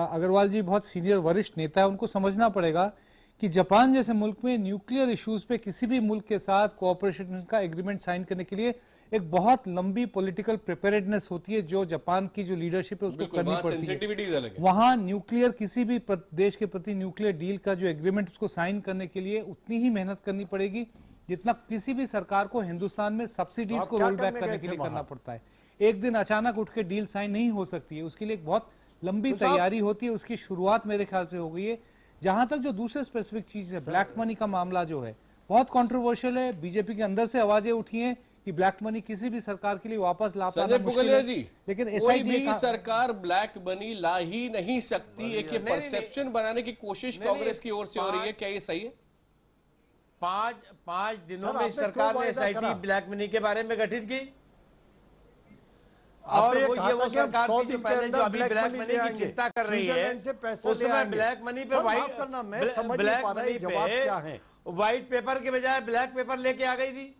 अग्रवाल जी बहुत सीनियर वरिष्ठ नेता है उनको समझना पड़ेगा कि जापान जैसे मुल्क में न्यूक्लियर इश्यूज पे किसी भी मुल्क के साथ कोऑपरेशन का एग्रीमेंट साइन करने के लिए एक बहुत लंबी पॉलिटिकल प्रिपेरेडनेस होती है जो जापान की जो लीडरशिप है उसको करनी पड़ती है वहां न्यूक्लियर किसी भी देश के प्रति न्यूक्लियर डील का जो एग्रीमेंट उसको साइन करने के लिए उतनी ही मेहनत करनी पड़ेगी जितना किसी भी सरकार को हिंदुस्तान में सब्सिडीज को रोल बैक करने के लिए करना पड़ता है एक दिन अचानक उठ के डील साइन नहीं हो सकती है उसके लिए एक बहुत लंबी तो तैयारी होती है उसकी शुरुआत मेरे ख्याल से हो गई है जहां तक जो दूसरे स्पेसिफिक चीज है ब्लैक मनी का मामला जो है बहुत कंट्रोवर्शियल है बीजेपी के अंदर से आवाजें उठी हैं कि ब्लैक मनी किसी भी सरकार के लिए वापस ला संजय जी लेकिन कोई भी सरकार ब्लैक मनी ला ही नहीं सकती एक परसेप्शन बनाने की कोशिश कांग्रेस की ओर से हो रही है क्या ये सही है पांच पांच दिनों में सरकार ने एसआईटी ब्लैक मनी के बारे में गठित की और वो ये वो सरकार थी जो पहले जो अभी ब्लैक मनी की चिंता कर रही है उसमें ब्लैक मनी पे वाइट करना मैं ब्लैक मनी पे व्हाइट पेपर के बजाय ब्लैक पेपर लेके आ गई थी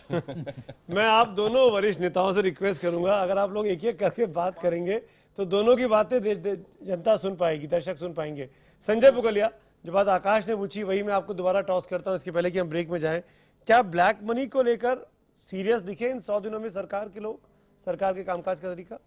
मैं आप दोनों वरिष्ठ नेताओं से रिक्वेस्ट करूंगा अगर आप लोग एक एक करके बात करेंगे तो दोनों की बातें जनता सुन पाएगी दर्शक सुन पाएंगे संजय पुगलिया जो बात आकाश ने पूछी वही मैं आपको दोबारा टॉस करता हूँ इसके पहले कि हम ब्रेक में जाएं क्या ब्लैक मनी को लेकर सीरियस दिखे इन सौ दिनों में सरकार के लोग सरकार के कामकाज का तरीका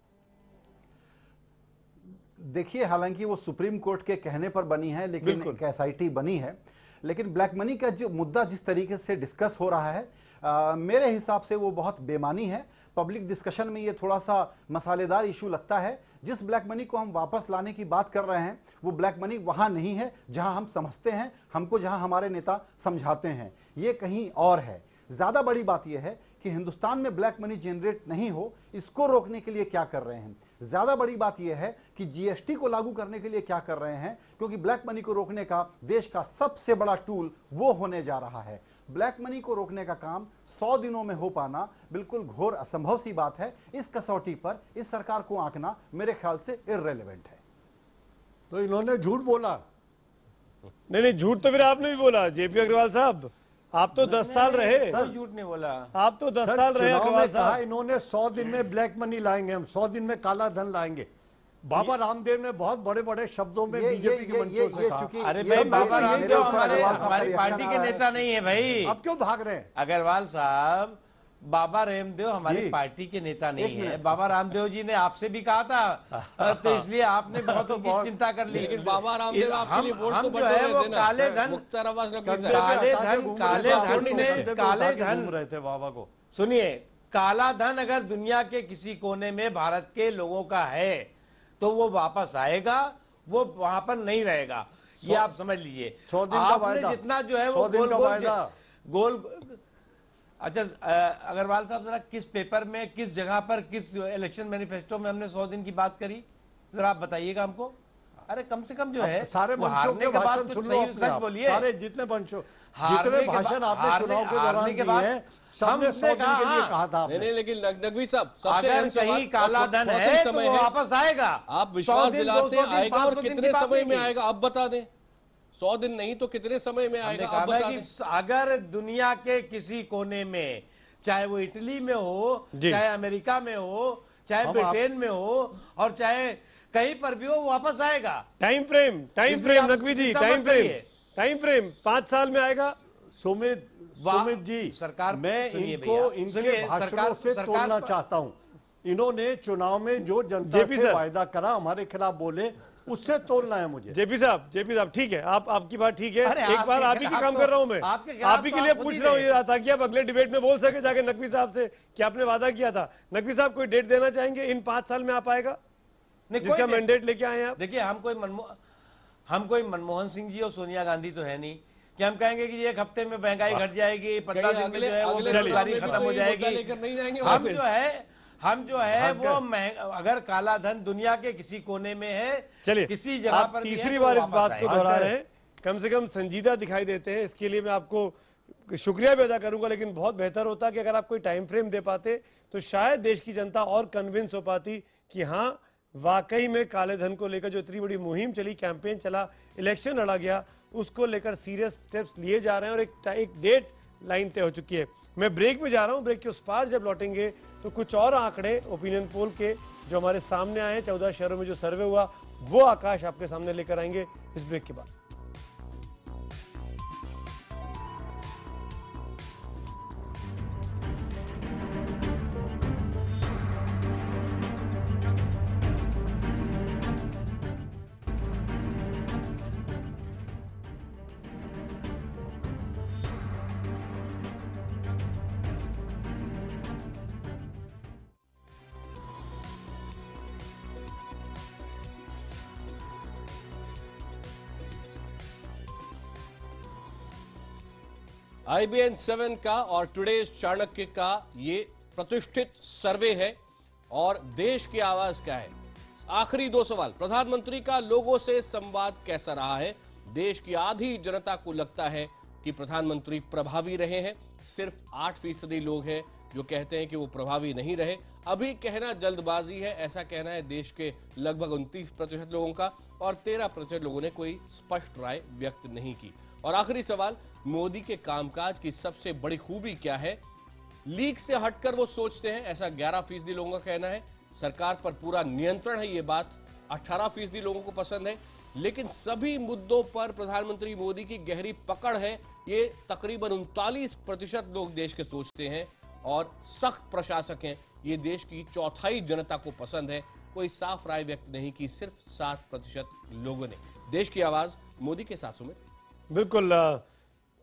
देखिए हालांकि वो सुप्रीम कोर्ट के कहने पर बनी है लेकिन एसआईटी बनी है लेकिन ब्लैक मनी का जो मुद्दा जिस तरीके से डिस्कस हो रहा है आ, मेरे हिसाब से वो बहुत बेमानी है पब्लिक डिस्कशन में ये थोड़ा सा मसालेदार इशू लगता है जिस ब्लैक मनी को हम वापस लाने की बात कर रहे हैं वो ब्लैक मनी वहाँ नहीं है जहाँ हम समझते हैं हमको जहाँ हमारे नेता समझाते हैं ये कहीं और है ज़्यादा बड़ी बात यह है कि हिंदुस्तान में ब्लैक मनी जनरेट नहीं हो इसको रोकने के लिए क्या कर रहे हैं ज्यादा बड़ी बात यह है कि जीएसटी को लागू करने के लिए क्या कर रहे हैं क्योंकि ब्लैक मनी को रोकने का देश का सबसे बड़ा टूल वो होने जा रहा है ब्लैक मनी को रोकने का काम 100 दिनों में हो पाना बिल्कुल घोर असंभव सी बात है इस कसौटी पर इस सरकार को आंकना मेरे ख्याल से इरेलीवेंट है तो इन्होंने झूठ बोला नहीं नहीं झूठ तो फिर आपने भी बोला जेपी अग्रवाल साहब आप तो दस साल रहे सर झूठ नहीं बोला आप तो दस साल रहे इन्होंने सौ दिन में ब्लैक मनी लाएंगे हम सौ दिन में काला धन लाएंगे बाबा रामदेव ने बहुत बड़े बड़े शब्दों में बीजेपी के मंचों से कहा अरे भाई बाबा रामदेव हमारे हमारी अच्छा पार्टी के नेता नहीं है भाई अब क्यों भाग रहे हैं अग्रवाल साहब बाबा रामदेव हमारी पार्टी के नेता नहीं है बाबा रामदेव जी ने आपसे भी कहा था हाँ। तो इसलिए आपने तो बहुत चिंता कर ली लेकिन बाबा रामदेव हम, हम तो जो है वो काले धन काले धन काले धन काले धन रहे थे बाबा को सुनिए काला धन अगर दुनिया के किसी कोने में भारत के लोगों का है तो वो वापस आएगा वो वहां पर नहीं रहेगा ये आप समझ लीजिए आपने जितना जो है वो गोल गोल अच्छा अग्रवाल साहब जरा किस पेपर में किस जगह पर किस इलेक्शन मैनिफेस्टो में हमने सौ दिन की बात करी जरा आप बताइएगा हमको अरे कम से कम जो हाँ, है सारे हारने के बाद तो सुन लो सच बोलिए सारे जितने बंशो जितने भाषण आपने चुनाव के दौरान के बाद हमने कहा था नहीं लेकिन नकवी साहब अहम सही काला धन है तो वापस आएगा आप विश्वास दिलाते आएगा और तो कितने समय में आएगा आप बता दें सौ दिन नहीं तो कितने समय में आएगा अब बता कि अगर दुनिया के किसी कोने में चाहे वो इटली में हो चाहे अमेरिका में हो चाहे ब्रिटेन में हो और चाहे कहीं पर भी हो वापस आएगा time frame time frame Naqvi ji time frame time frame पांच साल में आएगा सुमित सुमित जी सरकार मैं इनको इनके सरकार से तोड़ना चाहता हूं इन्होंने चुनाव में जो जनता से वायदा करा हमारे खिलाफ बोले उससे तोड़ना है मुझे जेपी साहब जेपी साहब ठीक है आप आपकी बात ठीक है एक बार आप ही काम तो कर रहा हूँ मैं आप ही के तो लिए पूछ रहा हूँ कि आप अगले डिबेट में बोल सके जाके नकवी साहब से कि आपने वादा किया था नकवी साहब कोई डेट देना चाहेंगे इन पांच साल में आप आएगा जिसका मैंडेट लेके आए आप देखिए हम कोई हम कोई मनमोहन सिंह जी और सोनिया गांधी तो है नहीं कि हम कहेंगे कि एक हफ्ते में महंगाई घट जाएगी पंद्रह दिन में जो है वो बेरोजगारी खत्म हो जाएगी हम जो है हम जो है वो अगर काला धन दुनिया के किसी कोने में है चलिए किसी जगह पर तीसरी तो बार इस बात को दोहरा रहे हैं कम से कम संजीदा दिखाई देते हैं इसके लिए मैं आपको शुक्रिया भी अदा करूंगा लेकिन बहुत बेहतर होता कि अगर आप कोई टाइम फ्रेम दे पाते तो शायद देश की जनता और कन्विंस हो पाती कि हाँ वाकई में काले धन को लेकर जो इतनी बड़ी मुहिम चली कैंपेन चला इलेक्शन लड़ा गया उसको लेकर सीरियस स्टेप्स लिए जा रहे हैं और एक एक डेट लाइन तय हो चुकी है मैं ब्रेक में जा रहा हूँ ब्रेक के उस पार जब लौटेंगे तो कुछ और आंकड़े ओपिनियन पोल के जो हमारे सामने आए चौदह शहरों में जो सर्वे हुआ वो आकाश आपके सामने लेकर आएंगे इस ब्रेक के बाद आईबीएन सेवन का और टुडेज चाणक्य का ये प्रतिष्ठित सर्वे है और देश की आवाज क्या है आखिरी दो सवाल प्रधानमंत्री का लोगों से संवाद कैसा रहा है देश की आधी जनता को लगता है कि प्रधानमंत्री प्रभावी रहे हैं सिर्फ आठ फीसदी लोग हैं जो कहते हैं कि वो प्रभावी नहीं रहे अभी कहना जल्दबाजी है ऐसा कहना है देश के लगभग उनतीस प्रतिशत लोगों का और तेरह प्रतिशत लोगों ने कोई स्पष्ट राय व्यक्त नहीं की और आखिरी सवाल मोदी के कामकाज की सबसे बड़ी खूबी क्या है लीक से हटकर वो सोचते हैं ऐसा ग्यारह फीसदी लोगों का कहना है सरकार पर पूरा नियंत्रण है ये बात अठारह फीसदी लोगों को पसंद है लेकिन सभी मुद्दों पर प्रधानमंत्री मोदी की गहरी पकड़ है ये तकरीबन उनतालीस प्रतिशत लोग देश के सोचते हैं और सख्त प्रशासक हैं ये देश की चौथाई जनता को पसंद है कोई साफ राय व्यक्त नहीं की सिर्फ सात प्रतिशत लोगों ने देश की आवाज मोदी के साथ में बिल्कुल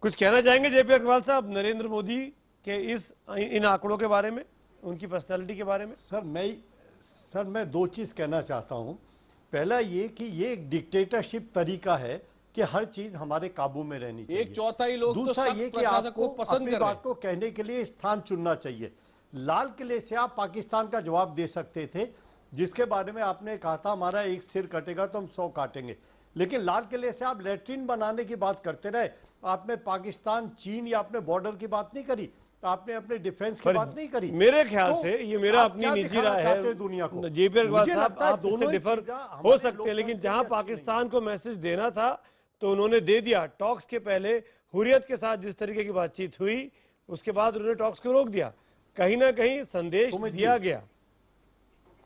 कुछ कहना चाहेंगे जेपी अग्रवाल साहब नरेंद्र मोदी के इस इन आंकड़ों के बारे में उनकी पर्सनैलिटी के बारे में सर मैं सर मैं दो चीज़ कहना चाहता हूं पहला ये कि ये एक डिक्टेटरशिप तरीका है कि हर चीज हमारे काबू में रहनी चाहिए एक चौथाई लोग तो दूसरा तो ये कि आपको पसंद अपनी बात को कहने के लिए स्थान चुनना चाहिए लाल किले से आप पाकिस्तान का जवाब दे सकते थे जिसके बारे में आपने कहा था हमारा एक सिर कटेगा तो हम सौ काटेंगे लेकिन लाल किले से आप लेटरिन बनाने की बात करते रहे आपने पाकिस्तान चीन या अपने बॉर्डर की बात नहीं करी आपने अपने डिफेंस की बात नहीं करी मेरे ख्याल तो से ये मेरा अपनी निजी राय है दुनिया को साहब आप दोनों डिफर हो सकते हैं लेकिन जहां पाकिस्तान को मैसेज देना था तो उन्होंने दे दिया टॉक्स के पहले हुरियत के साथ जिस तरीके की बातचीत हुई उसके बाद उन्होंने टॉक्स को रोक दिया कहीं ना कहीं संदेश दिया गया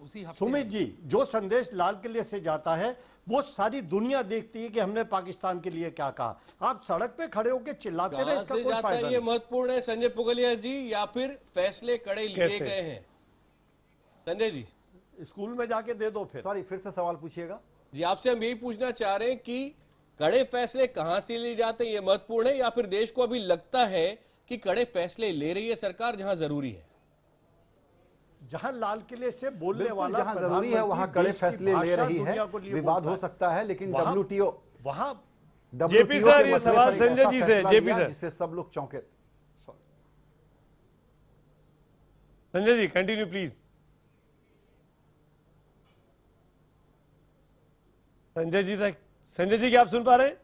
उसी सुमित जी जो संदेश लाल किले से जाता है वो सारी दुनिया देखती है कि हमने पाकिस्तान के लिए क्या कहा आप सड़क पे खड़े होकर चिल्लाते रहे कोई फायदा नहीं ये महत्वपूर्ण है संजय पुगलिया जी या फिर फैसले कड़े लिए गए हैं संजय जी स्कूल में जाके दे दो फिर सॉरी फिर से सवाल पूछिएगा जी आपसे हम यही पूछना चाह रहे हैं कि कड़े फैसले कहां से लिए जाते हैं ये महत्वपूर्ण है या फिर देश को अभी लगता है कि कड़े फैसले ले रही है सरकार जहां जरूरी है जहां लाल किले से बोलने वाला जहां जरूरी है वहां कड़े फैसले ले रही है विवाद हो सकता है लेकिन डब्ल्यू वहां जेपी सर ये सवाल संजय जी से जेपी सर जिससे सब लोग चौंके Sanjay ji continue please Sanjay ji sir Sanjay ji क्या आप सुन पा रहे हैं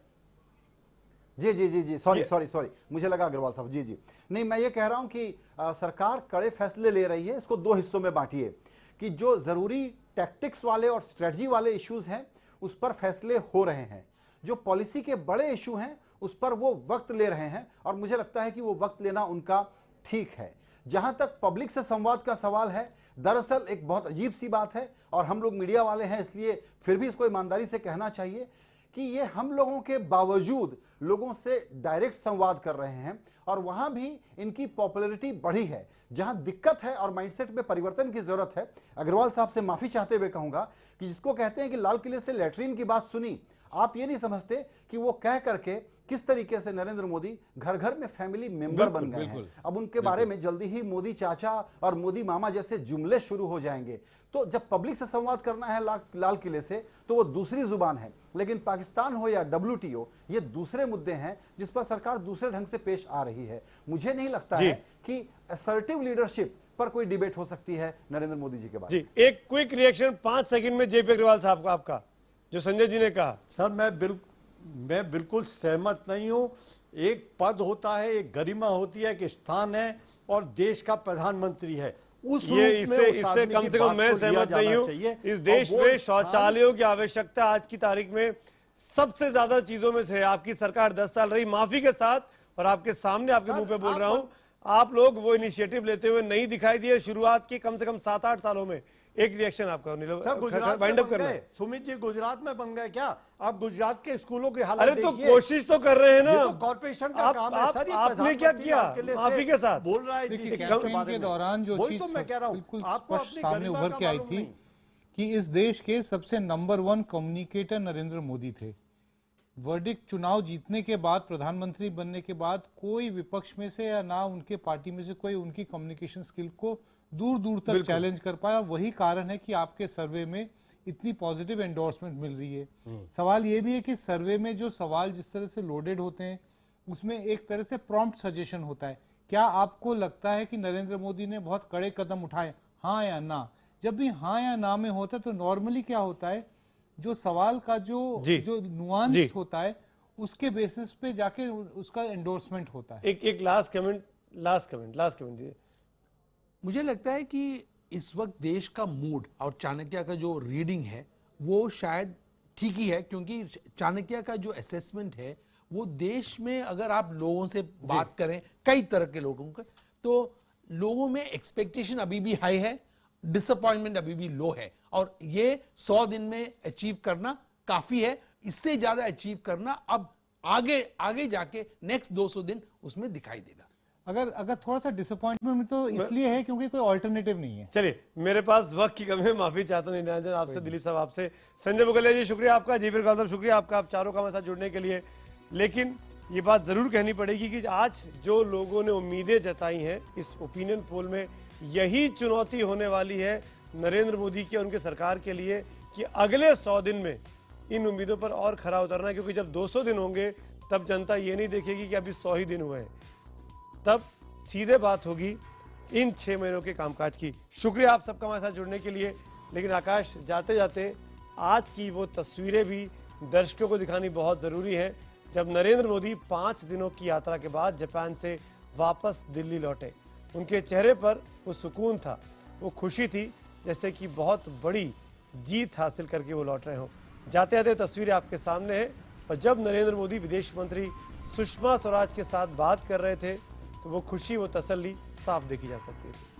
जी जी जी जी सॉरी सॉरी सॉरी मुझे लगा अग्रवाल साहब जी जी नहीं मैं ये कह रहा हूं कि आ, सरकार कड़े फैसले ले रही है इसको दो हिस्सों में बांटिए कि जो जरूरी टैक्टिक्स वाले और स्ट्रेटजी वाले इश्यूज हैं उस पर फैसले हो रहे हैं जो पॉलिसी के बड़े इशू हैं उस पर वो वक्त ले रहे हैं और मुझे लगता है कि वो वक्त लेना उनका ठीक है जहां तक पब्लिक से संवाद का सवाल है दरअसल एक बहुत अजीब सी बात है और हम लोग मीडिया वाले हैं इसलिए फिर भी इसको ईमानदारी से कहना चाहिए कि ये हम लोगों के बावजूद लोगों से डायरेक्ट संवाद कर रहे हैं और वहां भी इनकी पॉपुलैरिटी बढ़ी है जहां दिक्कत है और माइंडसेट में परिवर्तन की जरूरत है अग्रवाल साहब से माफी चाहते हुए कहूंगा कि जिसको कहते हैं कि लाल किले से लेटरिन की बात सुनी आप ये नहीं समझते कि वो कह करके किस तरीके से नरेंद्र मोदी घर घर में फैमिली मेंबर बन गए हैं अब उनके बारे में जल्दी ही मोदी चाचा और मोदी मामा जैसे जुमले शुरू हो जाएंगे तो जब पब्लिक से संवाद करना है ला, लाल किले से तो वो दूसरी जुबान है लेकिन पाकिस्तान हो या डब्ल्यू ये दूसरे मुद्दे हैं जिस पर सरकार दूसरे ढंग से पेश आ रही है मुझे नहीं लगता है कि असर्टिव लीडरशिप पर कोई डिबेट हो सकती है नरेंद्र मोदी जी के बाद जी एक क्विक रिएक्शन पांच सेकंड में जेपी अग्रवाल साहब का आपका जो संजय जी ने कहा सर मैं बिल्कुल मैं बिल्कुल सहमत नहीं हूं एक पद होता है एक गरिमा होती है एक स्थान है और देश का प्रधानमंत्री है उस ये इसे इससे कम से कम मैं सहमत नहीं हूं इस देश में शौचालयों की आवश्यकता आज की तारीख में सबसे ज्यादा चीजों में से है आपकी सरकार दस साल रही माफी के साथ और आपके सामने आपके मुंह पे बोल रहा हूं आप लोग वो इनिशिएटिव लेते हुए नहीं दिखाई दिए शुरुआत की कम से कम सात आठ सालों में एक रिएक्शन आपका वाइंड अप कर करना सुमित जी गुजरात में बन गए क्या आप गुजरात के स्कूलों की हालत अरे तो कोशिश तो कर रहे हैं ना तो कॉर्पोरेशन का आप, काम आप, है सर आपने क्या किया माफी के साथ बोल रहा है जी कैंपेन के दौरान जो तो चीज बिल्कुल स्पष्ट सामने उभर के आई थी कि इस देश के सबसे number one communicator Narendra Modi थे वर्डिक चुनाव जीतने के बाद प्रधानमंत्री बनने के बाद कोई विपक्ष में से या ना उनके पार्टी में से कोई उनकी कम्युनिकेशन स्किल को दूर दूर तक चैलेंज कर पाया वही कारण है कि आपके सर्वे में इतनी पॉजिटिव एंडोर्समेंट मिल रही है हम्म। सवाल ये भी है कि सर्वे में जो सवाल जिस तरह से लोडेड होते हैं उसमें एक तरह से प्रॉम्प्ट सजेशन होता है क्या आपको लगता है कि नरेंद्र मोदी ने बहुत कड़े कदम उठाए हाँ या ना जब भी हाँ या ना में होता है तो नॉर्मली क्या होता है जो सवाल का जो जो नुआंस होता है उसके बेसिस पे जाके उसका एंडोर्समेंट होता है एक एक last comment last comment last comment मुझे लगता है कि इस वक्त देश का मूड और चाणक्य का जो रीडिंग है वो शायद ठीक ही है क्योंकि चाणक्य का जो असेसमेंट है वो देश में अगर आप लोगों से बात करें कई तरह के लोगों के तो लोगों में एक्सपेक्टेशन अभी भी हाई है डिसअपॉइंटमेंट अभी भी लो है और ये सौ दिन में अचीव करना काफी है इससे ज्यादा अचीव करना अब आगे आगे जाके नेक्स्ट 200 दिन उसमें दिखाई देगा अगर अगर थोड़ा सा डिसअपॉइंटमेंट तो इसलिए है क्योंकि कोई अल्टरनेटिव नहीं है चलिए मेरे पास वक्त की कमी है माफी चाहता हूँ निरंजन आपसे दिलीप साहब आपसे संजय मुगलिया जी शुक्रिया आपका फिर गौतम शुक्रिया आपका आप चारों का हमारे साथ जुड़ने के लिए लेकिन ये बात ज़रूर कहनी पड़ेगी कि आज जो लोगों ने उम्मीदें जताई हैं इस ओपिनियन पोल में यही चुनौती होने वाली है नरेंद्र मोदी की और उनके सरकार के लिए कि अगले सौ दिन में इन उम्मीदों पर और खरा उतरना क्योंकि जब दो दिन होंगे तब जनता ये नहीं देखेगी कि अभी सौ ही दिन हुए हैं तब सीधे बात होगी इन छः महीनों के कामकाज की शुक्रिया आप सबका हमारे साथ जुड़ने के लिए लेकिन आकाश जाते जाते आज की वो तस्वीरें भी दर्शकों को दिखानी बहुत ज़रूरी है जब नरेंद्र मोदी पाँच दिनों की यात्रा के बाद जापान से वापस दिल्ली लौटे उनके चेहरे पर वो सुकून था वो खुशी थी जैसे कि बहुत बड़ी जीत हासिल करके वो लौट रहे हों जाते जाते तस्वीरें आपके सामने हैं और जब नरेंद्र मोदी विदेश मंत्री सुषमा स्वराज के साथ बात कर रहे थे तो वो खुशी वो तसल्ली साफ देखी जा सकती है